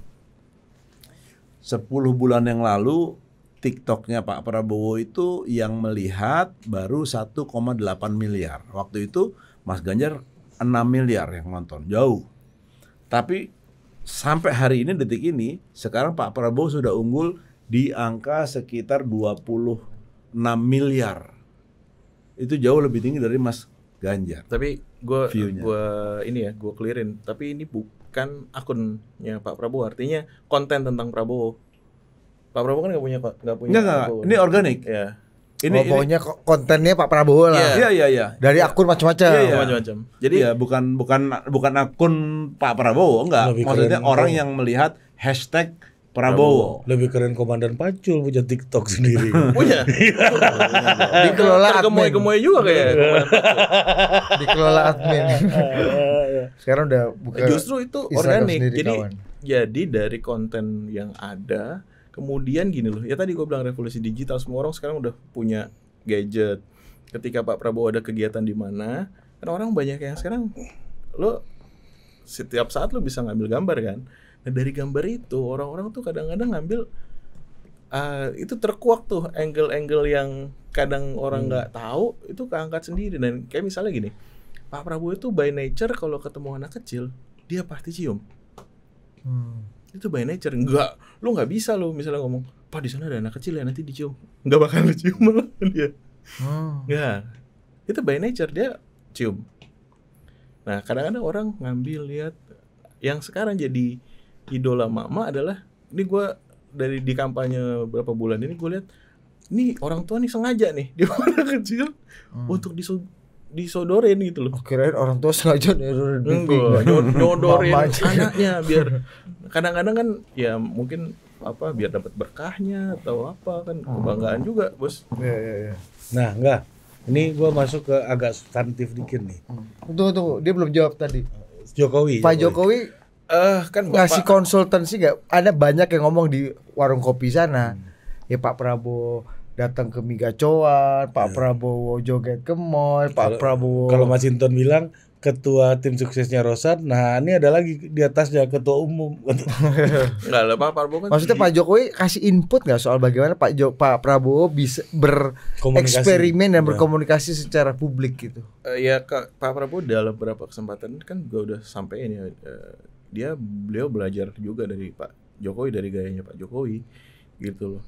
sepuluh bulan yang lalu TikToknya Pak Prabowo itu yang melihat baru 1,8 miliar. Waktu itu Mas Ganjar 6 miliar yang nonton, jauh. Tapi sampai hari ini detik ini, sekarang Pak Prabowo sudah unggul di angka sekitar 26 miliar. Itu jauh lebih tinggi dari Mas Ganjar. Tapi gue gue ini ya, gue clearin. Tapi ini bukan akunnya Pak Prabowo, artinya konten tentang Prabowo Pak Prabowo kan nggak punya nggak punya. Nggak, nggak. Ini organik. ya Ini, oh, ini pokoknya kontennya Pak Prabowo lah. Iya. iya iya iya. Dari akun macam-macam. Iya, iya. macam-macam. Jadi ya bukan bukan bukan akun Pak Prabowo enggak. Lebih Maksudnya orang yang melihat hashtag Prabowo. Lebih keren Komandan Pacul punya TikTok sendiri. punya. Iya. Dikelola admin. Gemoy-gemoy juga kayak Dikelola admin. Iya. Sekarang udah bukan Justru itu organik. jadi kawan. jadi dari konten yang ada Kemudian gini loh, ya tadi gue bilang revolusi digital semua orang sekarang udah punya gadget. Ketika Pak Prabowo ada kegiatan di mana, kan orang banyak yang sekarang lo setiap saat lo bisa ngambil gambar kan. Nah dari gambar itu orang-orang tuh kadang-kadang ngambil uh, itu terkuak tuh angle-angle yang kadang orang hmm. nggak hmm. tahu itu keangkat sendiri dan kayak misalnya gini Pak Prabowo itu by nature kalau ketemu anak kecil dia pasti cium. Hmm itu by nature enggak lu nggak bisa lo misalnya ngomong pak di sana ada anak kecil ya nanti dicium nggak bakal dicium malah dia oh. nggak itu by nature dia cium nah kadang-kadang orang ngambil lihat yang sekarang jadi idola mama adalah ini gue dari di kampanye berapa bulan ini gue lihat ini orang tua nih sengaja nih dia anak kecil hmm. untuk disu disodorin gitu loh. Oh, kirain orang tua sengaja nyodorin Enggak, nyodorin anaknya biar kadang-kadang kan ya mungkin apa biar dapat berkahnya atau apa kan hmm. kebanggaan juga, Bos. Iya, iya, iya. Nah, enggak. Ini gua masuk ke agak substantif dikit nih. Hmm. Tunggu, tunggu. Dia belum jawab tadi. Jokowi. Pak Jokowi, eh uh, kan Bapak, ngasih konsultansi nggak? Ada banyak yang ngomong di warung kopi sana. Hmm. Ya Pak Prabowo datang ke Migacoan, Pak yeah. Prabowo joget ke mall, Pak kalo, Prabowo. Kalau Mas Hinton bilang ketua tim suksesnya Rosan, nah ini ada lagi di atasnya ketua umum. Enggak lah Pak Prabowo. Kan Maksudnya Pak Jokowi kasih input nggak soal bagaimana Pak jo Pak Prabowo bisa bereksperimen dan iya. berkomunikasi secara publik gitu? Uh, ya Kak, Pak Prabowo dalam beberapa kesempatan kan gue udah sampaikan ya uh, dia beliau belajar juga dari Pak Jokowi dari gayanya Pak Jokowi gitu loh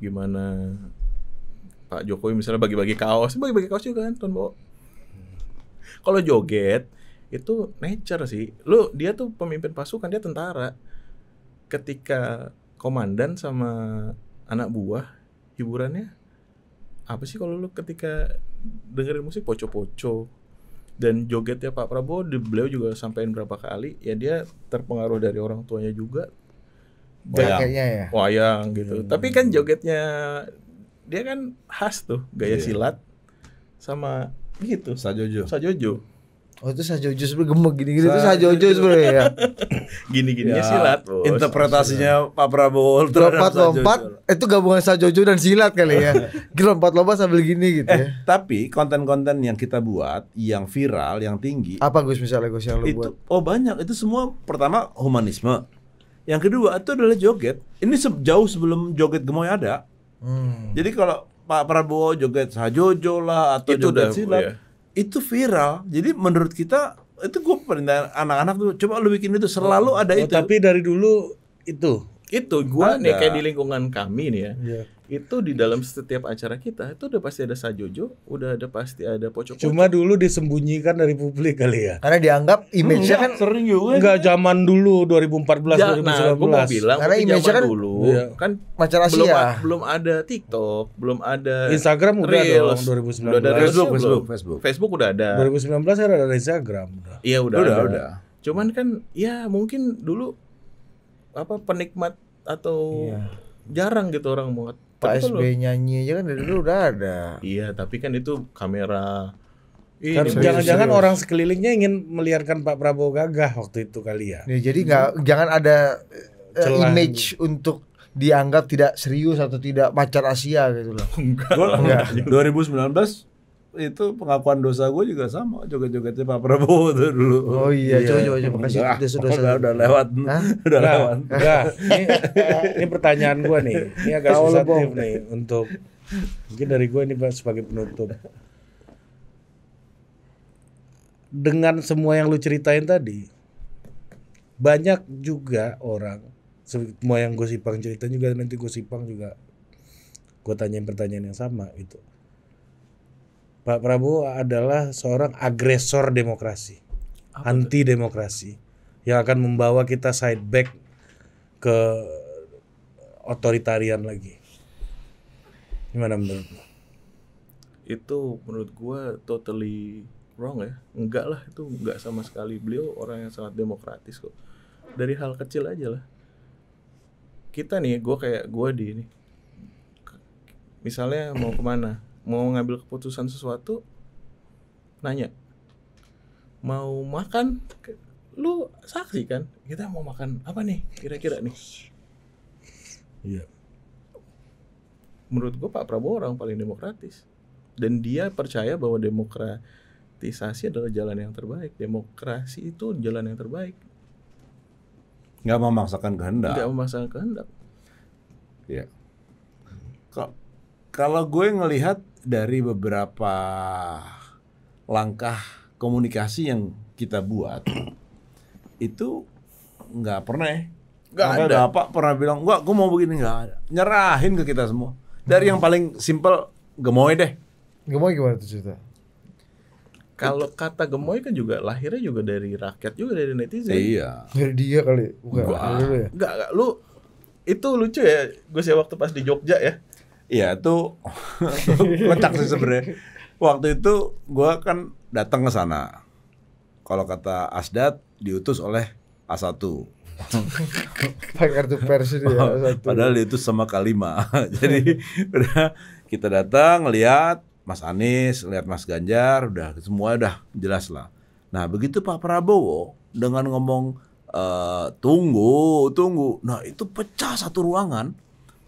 gimana Pak Jokowi misalnya bagi-bagi kaos, bagi-bagi kaos juga kan Tuan Kalau joget itu nature sih. Lu dia tuh pemimpin pasukan, dia tentara. Ketika komandan sama anak buah hiburannya apa sih kalau lu ketika dengerin musik poco-poco dan ya Pak Prabowo beliau juga sampein berapa kali ya dia terpengaruh dari orang tuanya juga Jaketnya ya. Wayang gitu. Hmm. Tapi kan jogetnya dia kan khas tuh gaya yeah. silat sama gitu. Sajojo. Sajojo. Oh itu sajojo sebenarnya gemuk gini-gini itu sajojo sebenarnya ya. Gini-gininya ya, silat. Bos. Interpretasinya iya. Pak Prabowo Lompat-lompat itu gabungan sajojo dan silat kali ya. Lompat-lompat sambil gini gitu eh, ya. Tapi konten-konten yang kita buat yang viral, yang tinggi. Apa Gus misalnya Gus yang lo buat? Oh banyak, itu semua pertama humanisme. Yang kedua itu adalah joget. Ini se jauh sebelum joget gemoy ada. Hmm. Jadi kalau Pak Prabowo joget sajojo lah atau itu joget silat, iya. itu viral. Jadi menurut kita itu gue perintah anak-anak tuh coba lu bikin itu selalu oh, ada oh, itu. Tapi dari dulu itu. Itu gue nih kayak di lingkungan kami nih ya. Yeah itu di dalam setiap acara kita itu udah pasti ada sajojo, udah ada pasti ada pocong. Cuma dulu disembunyikan dari publik kali ya. Karena dianggap image-nya kan sering juga. Enggak zaman dulu 2014 ya, 2019. Nah, ribu bilang karena image kan dulu iya. kan masyarakat belum, belum ada TikTok, belum ada Instagram udah Reels, dong 2019. Udah ada Facebook, Facebook, Facebook. Facebook udah ada. 2019 ya kan ada Instagram udah. Iya, udah, udah, udah. Cuman kan ya mungkin dulu apa penikmat atau iya. jarang gitu orang mau Pak SB nyanyi aja kan dari dulu udah ada. Iya, tapi kan itu kamera kan Jangan-jangan orang sekelilingnya ingin meliarkan Pak Prabowo gagah waktu itu kali ya. ya jadi nggak hmm. jangan ada uh, image gitu. untuk dianggap tidak serius atau tidak pacar Asia gitu loh. Enggak. Enggak. 2019 itu pengakuan dosa gue juga sama joget-jogetnya Pak Prabowo tuh dulu. Oh iya, iya. coba coba coba kasih dosa dosa. Udah, udah lewat, Hah? udah nah, lewat. Nah, nah ini, ini pertanyaan gue nih, ini agak Kau sensitif nih untuk mungkin dari gue ini sebagai penutup. Dengan semua yang lu ceritain tadi, banyak juga orang semua yang gue sipang cerita juga nanti gue sipang juga gue tanyain pertanyaan yang sama gitu Pak Prabowo adalah seorang agresor demokrasi, Apa anti demokrasi yang akan membawa kita side back ke otoritarian lagi. Gimana menurutmu? Itu menurut gue totally wrong ya. Enggak lah itu enggak sama sekali. Beliau orang yang sangat demokratis kok. Dari hal kecil aja lah. Kita nih, gue kayak gue di ini. Misalnya mau kemana? mau ngambil keputusan sesuatu nanya mau makan lu saksi kan kita mau makan apa nih kira-kira nih iya menurut gue Pak Prabowo orang paling demokratis dan dia percaya bahwa demokratisasi adalah jalan yang terbaik demokrasi itu jalan yang terbaik nggak memaksakan kehendak nggak memaksakan kehendak ya kalau gue ngelihat dari beberapa langkah komunikasi yang kita buat itu nggak pernah ya. Nggak ada. apa pernah bilang, gua gue mau begini. Nggak ada. Nyerahin ke kita semua. Dari hmm. yang paling simple, gemoy deh. Gemoy gimana tuh cerita? Kalau kata gemoy kan juga lahirnya juga dari rakyat juga dari netizen. Iya. Dari dia kali. Bukan. enggak, ya? enggak, lu itu lucu ya. Gue sih waktu pas di Jogja ya. Iya itu kocak sih sebenarnya. Waktu itu gue kan datang ke sana. Kalau kata Asdat diutus oleh A1. Pak kartu pers dia. Ya, A1. Padahal itu sama kalima. Jadi udah kita datang lihat Mas Anies, lihat Mas Ganjar, udah semua udah jelas lah. Nah begitu Pak Prabowo dengan ngomong e, tunggu, tunggu, nah itu pecah satu ruangan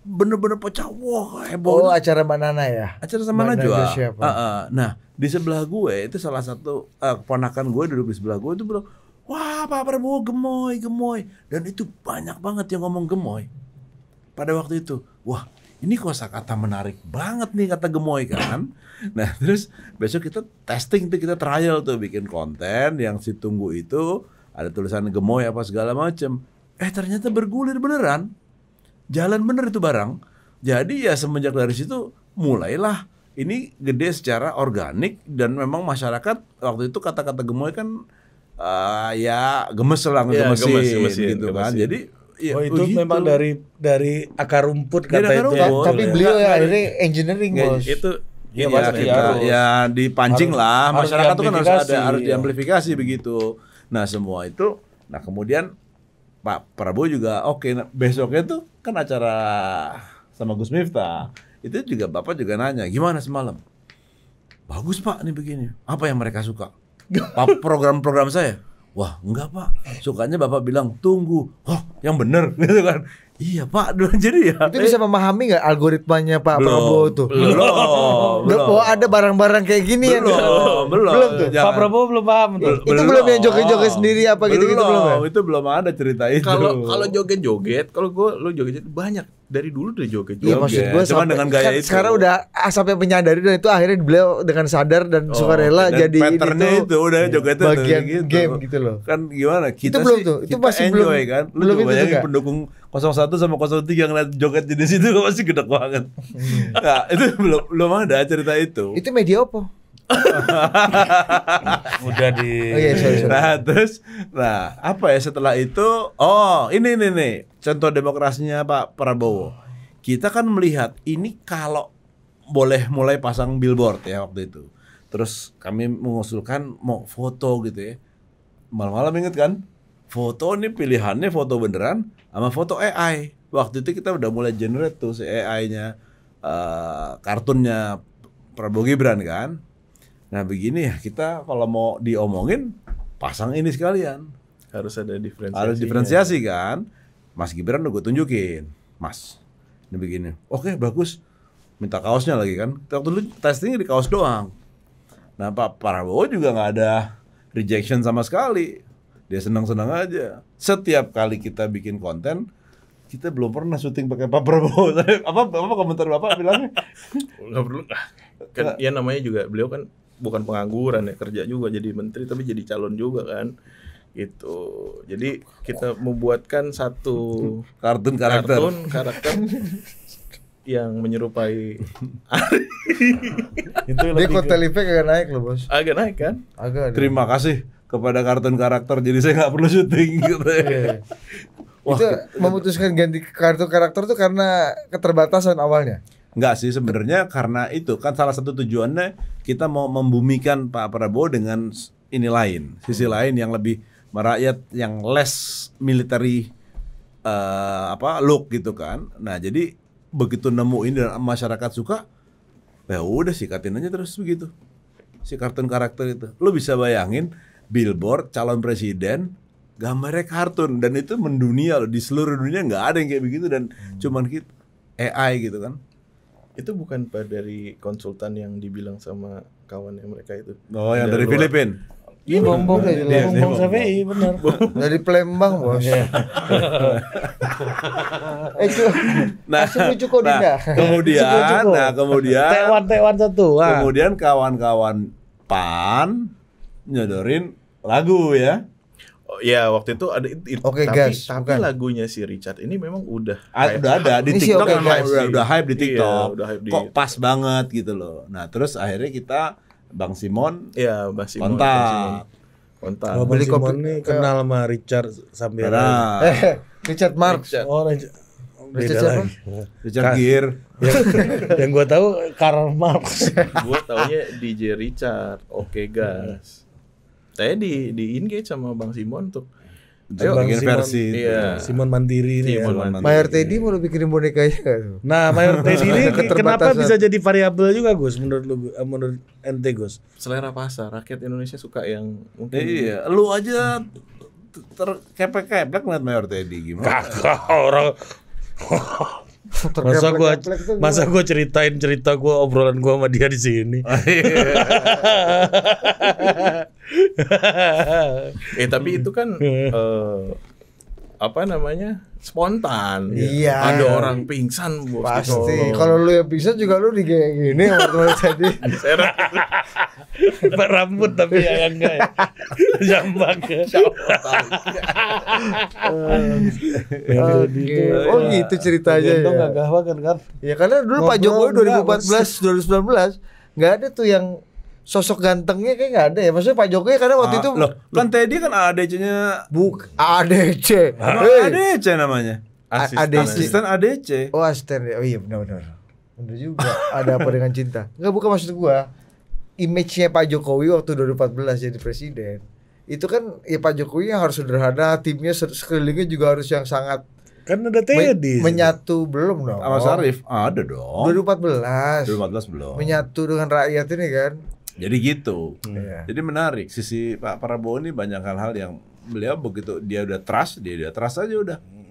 bener-bener pecah wah heboh oh acara banana ya acara sama najwa juga uh, uh, nah di sebelah gue itu salah satu uh, keponakan gue duduk di sebelah gue itu bilang wah Pak Prabowo gemoy gemoy dan itu banyak banget yang ngomong gemoy pada waktu itu wah ini kosa kata menarik banget nih kata gemoy kan. Nah terus besok kita testing tuh kita trial tuh bikin konten yang si tunggu itu ada tulisan gemoy apa segala macem. Eh ternyata bergulir beneran jalan bener itu barang. Jadi ya semenjak dari situ mulailah ini gede secara organik dan memang masyarakat waktu itu kata-kata gemoy kan uh, ya gemes lah ya, gemes, gitu kan. gemesin. kan. Jadi ya, oh itu begitu. memang dari dari akar rumput kata akar itu. Rumput, tapi ya. beliau ya ini engineering ya, bos. Itu ya, ya kita harus, ya dipancing harus, lah masyarakat itu kan harus ada harus ya. diamplifikasi begitu. Nah semua itu, nah kemudian Pak Prabowo juga oke okay, nah, besoknya tuh kan acara sama Gus Miftah itu juga bapak juga nanya gimana semalam bagus pak ini begini apa yang mereka suka program-program saya wah enggak pak sukanya bapak bilang tunggu oh yang bener gitu kan Iya Pak, jadi ya. Itu bisa memahami nggak algoritmanya Pak belum, Prabowo tuh? Belum. belum. Oh ada barang-barang kayak gini belum, ya? Belum, belum. Belum tuh. Jangan. Pak Prabowo belum paham tuh. Belum. Itu belum yang joget-joget sendiri apa gitu-gitu belum, belum ya? Itu belum ada cerita itu. Kalau kalau joget-joget, kalau gue lo joget-joget banyak dari dulu udah joget joget. Iya maksud gue Cuman dengan gaya itu. Sekarang udah sampai menyadari dan itu akhirnya beliau dengan sadar dan oh, rela dan jadi patternnya itu, itu udah iya, joget bagian itu, game gitu. loh. Kan gimana kita itu belum sih, tuh. Itu masih belum, kan. belum itu juga. pendukung 01 sama 03 ngeliat joget jenis itu pasti gede banget. nah, itu belum belum ada cerita itu. Itu media apa? Udah di oh, iya, sorry, sorry. Nah terus Nah apa ya setelah itu Oh ini nih nih Contoh demokrasinya Pak Prabowo Kita kan melihat Ini kalau Boleh mulai pasang billboard ya waktu itu Terus kami mengusulkan Mau foto gitu ya Malam-malam inget kan foto ini pilihannya foto beneran sama foto AI. Waktu itu kita udah mulai generate tuh si AI-nya uh, eh, kartunnya Prabowo Gibran kan. Nah begini ya kita kalau mau diomongin pasang ini sekalian. Harus ada diferensiasi. Harus diferensiasi kan. Mas Gibran udah gue tunjukin, Mas. Ini begini. Oke bagus. Minta kaosnya lagi kan. Kita waktu dulu testing di kaos doang. Nah Pak Prabowo juga nggak ada rejection sama sekali dia senang-senang aja. Setiap kali kita bikin konten, kita belum pernah syuting pakai Pak Prabowo. apa, apa komentar Bapak bilangnya? Enggak perlu. Ah, kan ya namanya juga beliau kan bukan pengangguran ya, kerja juga jadi menteri tapi jadi calon juga kan. Itu. Jadi kita membuatkan satu kartun karakter. Kartun karakter yang menyerupai itu lebih Dia kotel ke... agak naik loh, Bos. Agak naik kan? Agak. Terima kasih kepada kartun karakter jadi saya nggak perlu syuting gitu iya, iya. Wah, itu memutuskan ganti kartu karakter tuh karena keterbatasan awalnya. Enggak sih sebenarnya karena itu kan salah satu tujuannya kita mau membumikan Pak Prabowo dengan ini lain, sisi hmm. lain yang lebih merakyat yang less military uh, apa look gitu kan. Nah, jadi begitu nemuin dan masyarakat suka ya udah sih aja terus begitu. Si kartun karakter itu. Lu bisa bayangin billboard calon presiden gambarnya kartun dan itu mendunia loh di seluruh dunia nggak ada yang kayak begitu dan hmm. cuman kita AI gitu kan itu bukan pak dari konsultan yang dibilang sama kawannya mereka itu oh yang dari, dari Filipina Iya bombong dari bombong iya, sampai iya, benar. Dari Palembang bos. Iya. Itu nah, cukup nah, kemudian, nah kemudian, tewan tewan satu. Ah. Kemudian kawan-kawan Pan nyodorin lagu ya. Oh, ya waktu itu ada itu, okay, tapi guys, tapi bukan. lagunya si Richard ini memang udah A, udah ada di TikTok okay, kan udah, udah hype di iya, TikTok. Iya, udah hype di... Kok pas banget gitu loh. Nah, terus akhirnya kita Bang Simon ya Bang Simon kontak. Bang Simon. Kontak. Bang beli kopi kenal sama Richard sambil Nah. Eh, eh, Richard Marx. Richard. Oh, Richard. Richard siapa? Richard Gear. yang, yang gue tahu Karl Marx. gue taunya DJ Richard. Oke, okay, guys saya di di engage sama Bang Simon tuh. Ayo Simon, versi. Iya. Simon Mandiri ini ya. Simon ya. Mandiri. Mayor Teddy mau bikin bonekanya ya. Nah, Mayor Teddy ini kenapa bisa jadi variabel juga Gus menurut lu eh, menurut NT Gus? Selera pasar, rakyat Indonesia suka yang mungkin eh, Iya, lu aja terkepek-kepek ngeliat Mayor Teddy gimana? Kakak orang masa gue masa gue ceritain cerita gue obrolan gue sama dia di sini. Oh, iya. eh tapi itu kan uh, apa namanya spontan. Iya. Ada orang pingsan bos. Pasti. Gitu Kalau lu yang pingsan juga lu di kayak gini waktu tadi. Pak rambut tapi ya, yang gak ya. Jambak. Ya. Ya. Oh gitu ceritanya ya. gak gawakan, kan kan. Ya karena dulu Pak Jokowi 2014 2019 nggak ada tuh yang sosok gantengnya kayak gak ada ya. Maksudnya Pak Jokowi karena waktu ah, itu loh, kan Teddy kan ADC-nya Buk ADC. ADC namanya. Asisten ADC. ADC. Oh, asisten. Ya. Oh iya benar benar. Benar juga. ada apa dengan cinta? nggak bukan maksud gua. Image-nya Pak Jokowi waktu 2014 jadi presiden. Itu kan ya Pak Jokowi yang harus sederhana, timnya sekelilingnya juga harus yang sangat Kan ada Teddy. Men menyatu belum dong. Sama Sarif ada dong. 2014. 2014 belum. Menyatu dengan rakyat ini kan. Jadi gitu. Hmm. Iya. Jadi menarik. Sisi Pak Prabowo ini banyak hal-hal yang beliau begitu dia udah trust, dia udah trust aja udah. Hmm.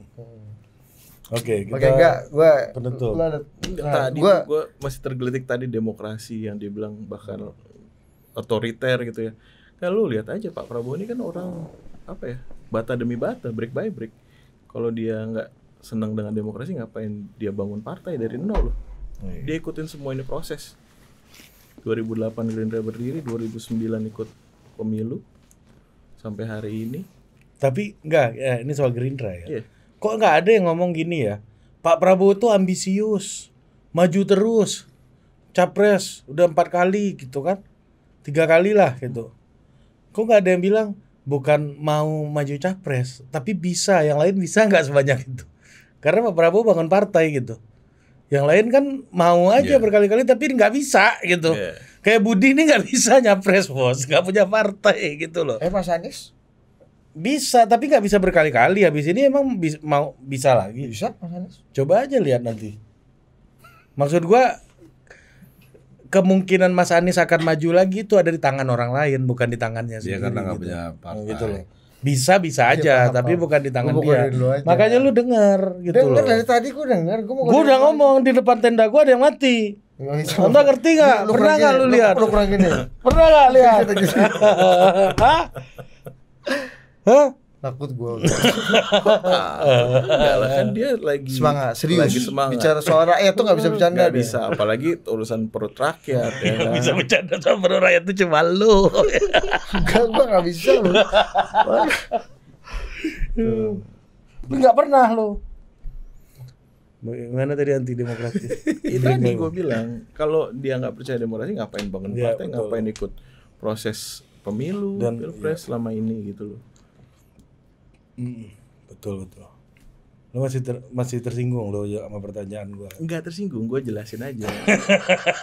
Oke, okay, kita Oke, enggak, gua penentu. Lu ada, nah, tadi gua, gua masih tergelitik tadi demokrasi yang dibilang bahkan otoriter gitu ya. Nah, lu lihat aja Pak Prabowo ini kan orang apa ya? Bata demi bata, break by break. Kalau dia nggak senang dengan demokrasi, ngapain dia bangun partai dari nol loh? Iya. Dia ikutin semua ini proses. 2008 Gerindra berdiri, 2009 ikut pemilu sampai hari ini. Tapi enggak, ya, ini soal Gerindra ya. Yeah. Kok enggak ada yang ngomong gini ya? Pak Prabowo itu ambisius, maju terus, capres udah empat kali gitu kan, tiga kali lah gitu. Kok nggak ada yang bilang bukan mau maju capres, tapi bisa, yang lain bisa nggak sebanyak itu? Karena Pak Prabowo bangun partai gitu. Yang lain kan mau aja yeah. berkali-kali tapi nggak bisa gitu. Yeah. Kayak Budi ini nggak bisa nyapres bos, nggak punya partai gitu loh. Eh Mas Anies? Bisa, tapi nggak bisa berkali-kali. Habis ini emang bis, mau bisa lagi? Bisa Mas Anies. Coba aja lihat nanti. Maksud gua kemungkinan Mas Anies akan maju lagi itu ada di tangan orang lain bukan di tangannya sendiri. ya karena nggak gitu. punya partai. Gitu loh. Bisa bisa aja, apa? tapi bukan di tangan dia. Makanya lu denger gitu denger, dari tadi gua denger, gua Gua udah ngomong di depan tenda gua ada yang mati. Anda ngerti gak? Lu, Pernah gak lu lihat? Lu, pernah gini. Pernah gak lihat? Hah? Hah? takut gue iya. enggak lah kan dia lagi semangat serius lagi semangat. bicara soal rakyat tuh nggak bisa bercanda gak bisa apalagi urusan perut rakyat iya, ya yang bisa bercanda soal perut rakyat tuh cuma lu gak gue nggak bisa lu nggak pernah lo Bagaimana tadi anti demokrasi, iya, Itu tadi gue bilang kalau dia nggak percaya demokrasi ngapain bangun ya, partai, betul. ngapain ikut proses pemilu, dan pilpres ya. selama ini gitu loh. Mm, betul betul. Lo masih ter, masih tersinggung lo ya sama pertanyaan gue? Enggak tersinggung, gue jelasin aja.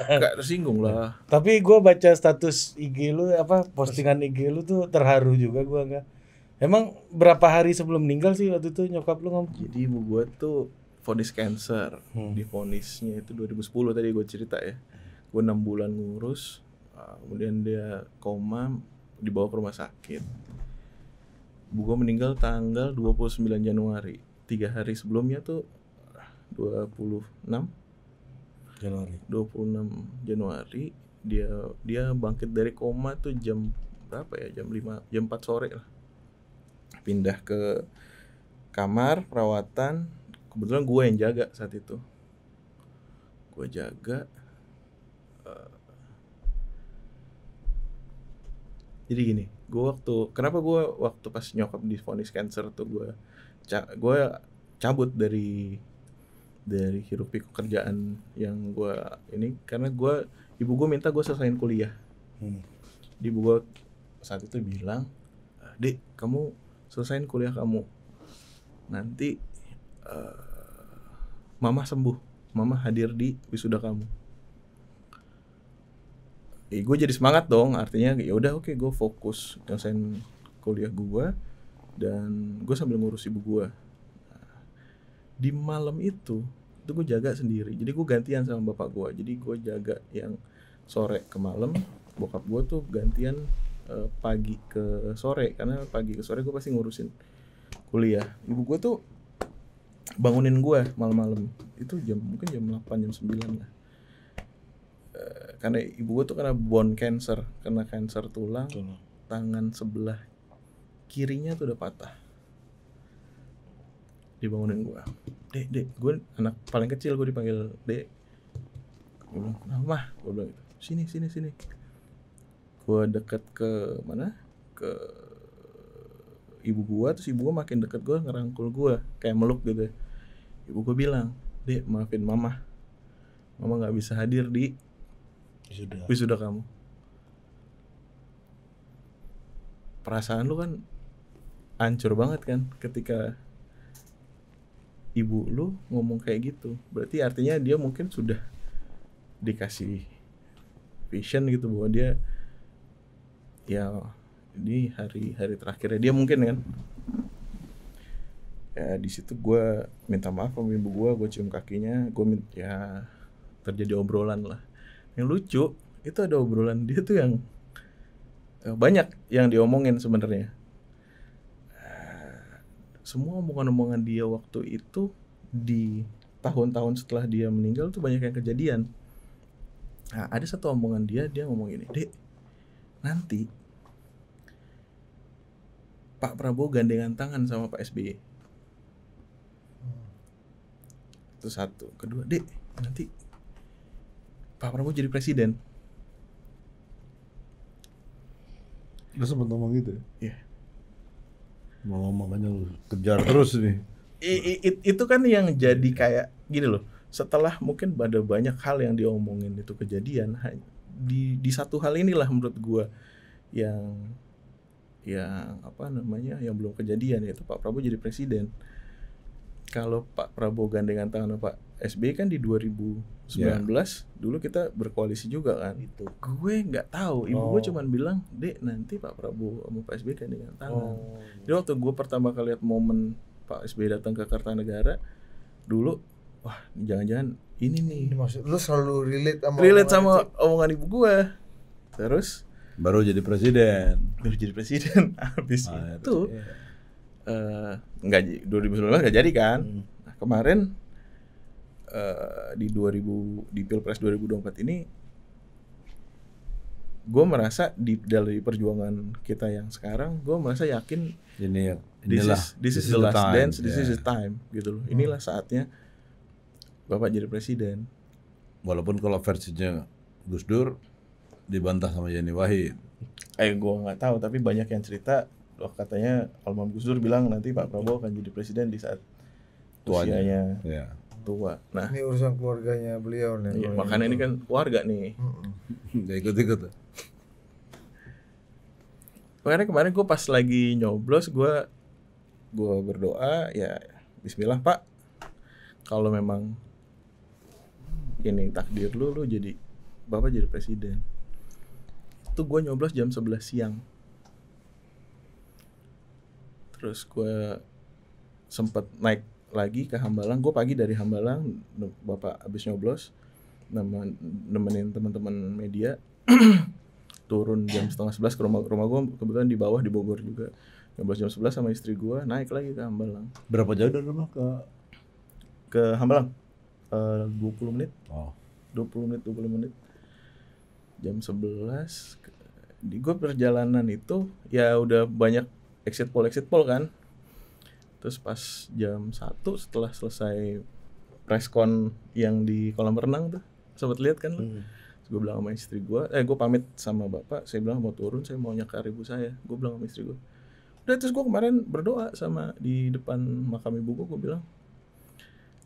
Enggak tersinggung lah. Tapi gue baca status IG lu apa postingan IG lu tuh terharu juga gue enggak. Emang berapa hari sebelum meninggal sih waktu itu nyokap lu ngomong? Jadi ibu gue tuh vonis cancer. Hmm. Difonisnya itu 2010 tadi gue cerita ya. Gue enam bulan ngurus, ah, kemudian dia koma dibawa ke rumah sakit ibu gue meninggal tanggal 29 Januari tiga hari sebelumnya tuh 26 Januari 26 Januari dia dia bangkit dari koma tuh jam berapa ya jam 5 jam 4 sore lah pindah ke kamar perawatan kebetulan gue yang jaga saat itu gue jaga eh, jadi gini gue waktu kenapa gue waktu pas nyokap difonis cancer tuh gue ca gue cabut dari dari hirupi kerjaan yang gue ini karena gue ibu gue minta gue selesaiin kuliah hmm. ibu gue saat itu bilang dek kamu selesain kuliah kamu nanti uh, mama sembuh mama hadir di wisuda kamu eh, ya, gue jadi semangat dong artinya ya udah oke okay, gue fokus nyelesain kuliah gue dan gue sambil ngurus ibu gue nah, di malam itu itu gue jaga sendiri jadi gue gantian sama bapak gue jadi gue jaga yang sore ke malam bokap gue tuh gantian uh, pagi ke sore karena pagi ke sore gue pasti ngurusin kuliah ibu gue tuh bangunin gue malam-malam itu jam mungkin jam 8 jam 9 lah karena ibu gue tuh kena bone cancer, kena cancer tulang, tangan sebelah kirinya tuh udah patah. Dibangunin gue, dek dek, gue anak paling kecil gue dipanggil dek. Gue bilang kenapa Gue bilang gitu, sini sini sini. Gue deket ke mana? Ke ibu gue, terus ibu gue makin deket gue ngerangkul gue, kayak meluk gitu. Ibu gue bilang, dek maafin mama, mama nggak bisa hadir di wisuda wisuda kamu perasaan lu kan hancur banget kan ketika ibu lu ngomong kayak gitu berarti artinya dia mungkin sudah dikasih vision gitu bahwa dia ya ini hari hari terakhirnya dia mungkin kan ya di situ gue minta maaf sama ibu gue gue cium kakinya gue ya terjadi obrolan lah yang lucu itu ada obrolan dia tuh yang eh, banyak yang diomongin sebenarnya eh, semua omongan-omongan dia waktu itu di tahun-tahun setelah dia meninggal tuh banyak yang kejadian nah, ada satu omongan dia dia ngomong ini dek nanti Pak Prabowo gandengan tangan sama Pak SBY hmm. itu satu kedua dek nanti Pak Prabowo jadi presiden. Lu sempat ngomong gitu ya? Yeah. Mau makanya lu kejar terus nih. I, i, it, itu kan yang jadi kayak gini loh. Setelah mungkin pada banyak hal yang diomongin itu kejadian di di satu hal inilah menurut gua yang yang apa namanya yang belum kejadian yaitu Pak Prabowo jadi presiden. Kalau Pak Prabowo gandengan tangan Pak SBY kan di 2019 yeah. dulu kita berkoalisi juga kan. Itu. Gue nggak tahu, ibu oh. gue cuman bilang, "Dek, nanti Pak Prabowo sama Pak SBY kan dengan tangan." Oh. Jadi waktu gue pertama kali lihat momen Pak SBY datang ke Kartanegara, dulu wah, jangan-jangan ini nih. Ini maksud lu selalu relate sama relate sama itu. omongan ibu gue. Terus baru jadi presiden. Baru jadi presiden. Habis ah, itu iya. eh, nggak ya. uh, enggak 2019 enggak jadi kan. Hmm. Nah, kemarin uh, di 2000 di Pilpres 2024 ini gue merasa di dari perjuangan kita yang sekarang gue merasa yakin ini ya, inilah this is, this is, this is the last time, dance this yeah. is the time gitu loh inilah saatnya bapak jadi presiden walaupun kalau versinya Gus Dur dibantah sama Yeni Wahid eh gue nggak tahu tapi banyak yang cerita loh katanya Almarhum Gus Dur bilang nanti Pak Prabowo akan jadi presiden di saat Tuanya. usianya iya tua. Nah, ini urusan keluarganya beliau nih. Iya, makanya ini kan keluarga nih. Jadi ikut-ikut. Makanya kemarin gue pas lagi nyoblos gue gue berdoa ya Bismillah Pak kalau memang ini takdir lu lu jadi bapak jadi presiden itu gue nyoblos jam 11 siang terus gue sempet naik lagi ke Hambalang gue pagi dari Hambalang bapak abis nyoblos nemen, nemenin teman-teman media turun jam setengah sebelas ke rumah rumah gue kebetulan di bawah di Bogor juga jam jam sebelas sama istri gue naik lagi ke Hambalang berapa jauh dari rumah ke ke Hambalang eh, dua uh, puluh menit oh. dua puluh menit dua puluh menit jam sebelas di gue perjalanan itu ya udah banyak exit poll exit poll kan terus pas jam satu setelah selesai preskon yang di kolam renang tuh sempat lihat kan hmm. gue bilang sama istri gue eh gue pamit sama bapak saya bilang mau turun saya mau nyakar ibu saya gue bilang sama istri gue udah terus gue kemarin berdoa sama di depan makam ibu gue gue bilang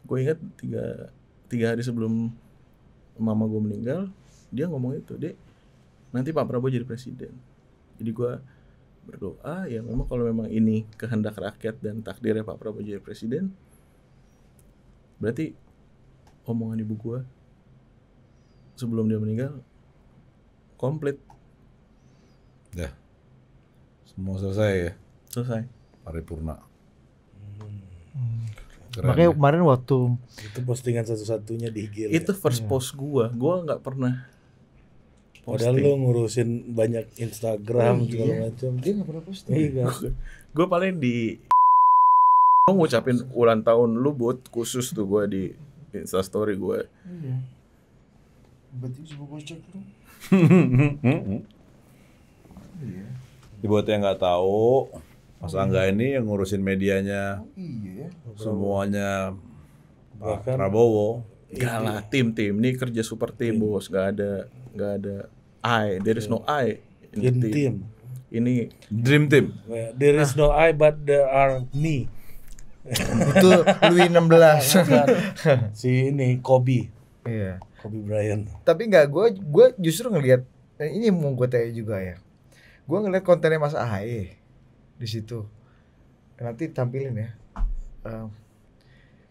gue ingat tiga tiga hari sebelum mama gue meninggal dia ngomong itu dek nanti pak prabowo jadi presiden jadi gue berdoa ya memang kalau memang ini kehendak rakyat dan takdirnya Pak Prabowo jadi presiden berarti omongan ibu gua sebelum dia meninggal komplit ya semua selesai ya selesai paripurna hmm. Makanya ya. kemarin waktu itu postingan satu-satunya di IG. Ya? Itu first ya. post gua. Gua nggak pernah Modal lu ngurusin banyak Instagram oh, segala iya. macam. Dia gak pernah posting. Iya, kan? gue paling di gue ngucapin ulang tahun lu buat khusus tuh gue di Insta Story gue. Iya. Berarti coba gue cek dulu. Iya. Buat yang nggak tahu, Mas oh, iya. Angga ini yang ngurusin medianya. Oh, iya. Ya. Semuanya Pak Prabowo. Gak lah, tim tim ini kerja super tim, tim. bos, nggak ada nggak ada I. There is no I in, in team. team. Ini dream team. there is no I but there are me. itu Louis 16 si ini Kobe iya Kobe Bryant tapi nggak gue gue justru ngelihat eh, ini mau gue tanya juga ya gue ngeliat kontennya Mas Ahy di situ nanti tampilin ya um,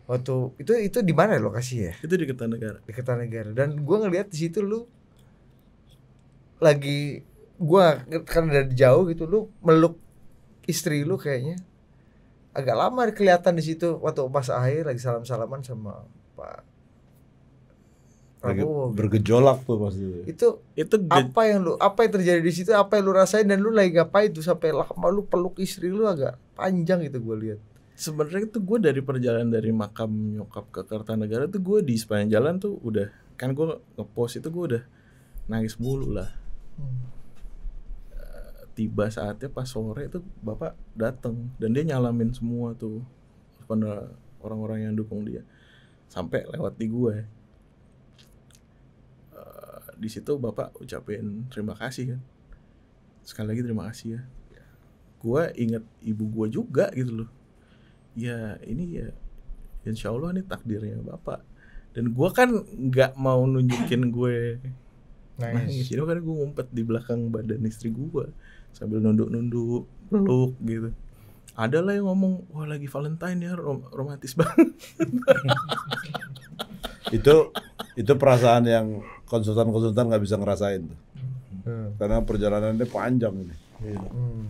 waktu itu itu di mana lokasi ya itu di Kertanegara di Kertanegara dan gue ngeliat di situ lu lagi gua kan dari jauh gitu lu meluk istri lu kayaknya agak lama kelihatan di situ waktu pas akhir lagi salam-salaman sama Pak Prabowo gitu. bergejolak tuh pasti itu itu apa yang lu apa yang terjadi di situ apa yang lu rasain dan lu lagi ngapain tuh sampai lama lu peluk istri lu agak panjang gitu gue lihat sebenarnya itu gue dari perjalanan dari makam nyokap ke Kertanegara tuh gue di sepanjang jalan tuh udah kan gue ngepost itu gue udah nangis mulu lah Tiba saatnya pas sore itu bapak datang dan dia nyalamin semua tuh kepada orang-orang yang dukung dia sampai lewat di gue. Uh, di situ bapak ucapin terima kasih kan. Sekali lagi terima kasih ya. Gue inget ibu gue juga gitu loh. Ya ini ya insya Allah ini takdirnya bapak dan gue kan nggak mau nunjukin gue Nah, nangis, nangis. karena gue ngumpet di belakang badan istri gue sambil nunduk-nunduk peluk gitu ada lah yang ngomong wah lagi Valentine ya rom romantis banget itu itu perasaan yang konsultan-konsultan nggak -konsultan bisa ngerasain tuh hmm. karena perjalanannya panjang ini hmm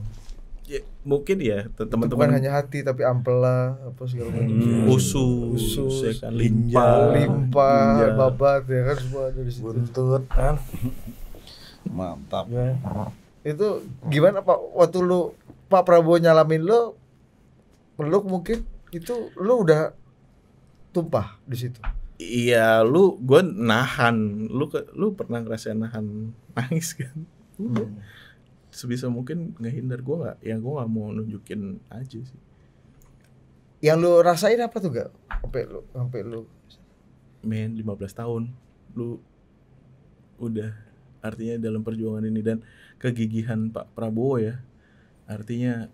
ya, mungkin ya teman-teman bukan hanya hati tapi ampela apa segala macam hmm, iya. usus, usus ya kan, limpa limpa iya. babat ya kan semua ada di situ buntut kan mantap ya. itu gimana pak waktu lu pak prabowo nyalamin lu lu mungkin itu lu udah tumpah di situ Iya, lu gue nahan. Lu lu pernah ngerasain nahan nangis kan? Hmm sebisa mungkin ngehindar gue nggak yang gue nggak mau nunjukin aja sih yang lu rasain apa tuh gak sampai lu sampai lu lima belas tahun lu udah artinya dalam perjuangan ini dan kegigihan Pak Prabowo ya artinya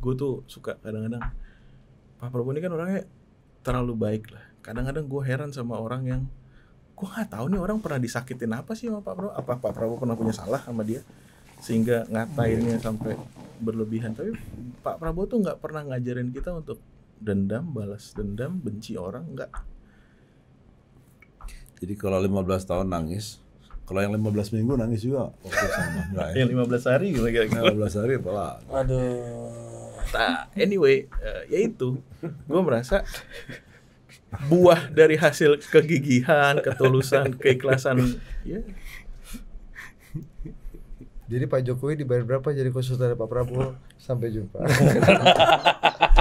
gue tuh suka kadang-kadang Pak Prabowo ini kan orangnya terlalu baik lah kadang-kadang gue heran sama orang yang gue nggak tahu nih orang pernah disakitin apa sih sama Pak Prabowo apa Pak Prabowo pernah punya salah sama dia sehingga iya. ngatainnya sampai berlebihan tapi Pak Prabowo tuh nggak pernah ngajarin kita untuk dendam balas dendam benci orang nggak jadi kalau 15 tahun nangis kalau yang 15 minggu nangis juga waktu sama enggak ya? Yang 15 hari gimana kira-kira? 15 hari pula Aduh. Nah, anyway, eh, ya itu. Gue merasa buah dari hasil kegigihan, ketulusan, keikhlasan ya jadi Pak Jokowi dibayar berapa jadi konsultan Pak Prabowo? Sampai jumpa.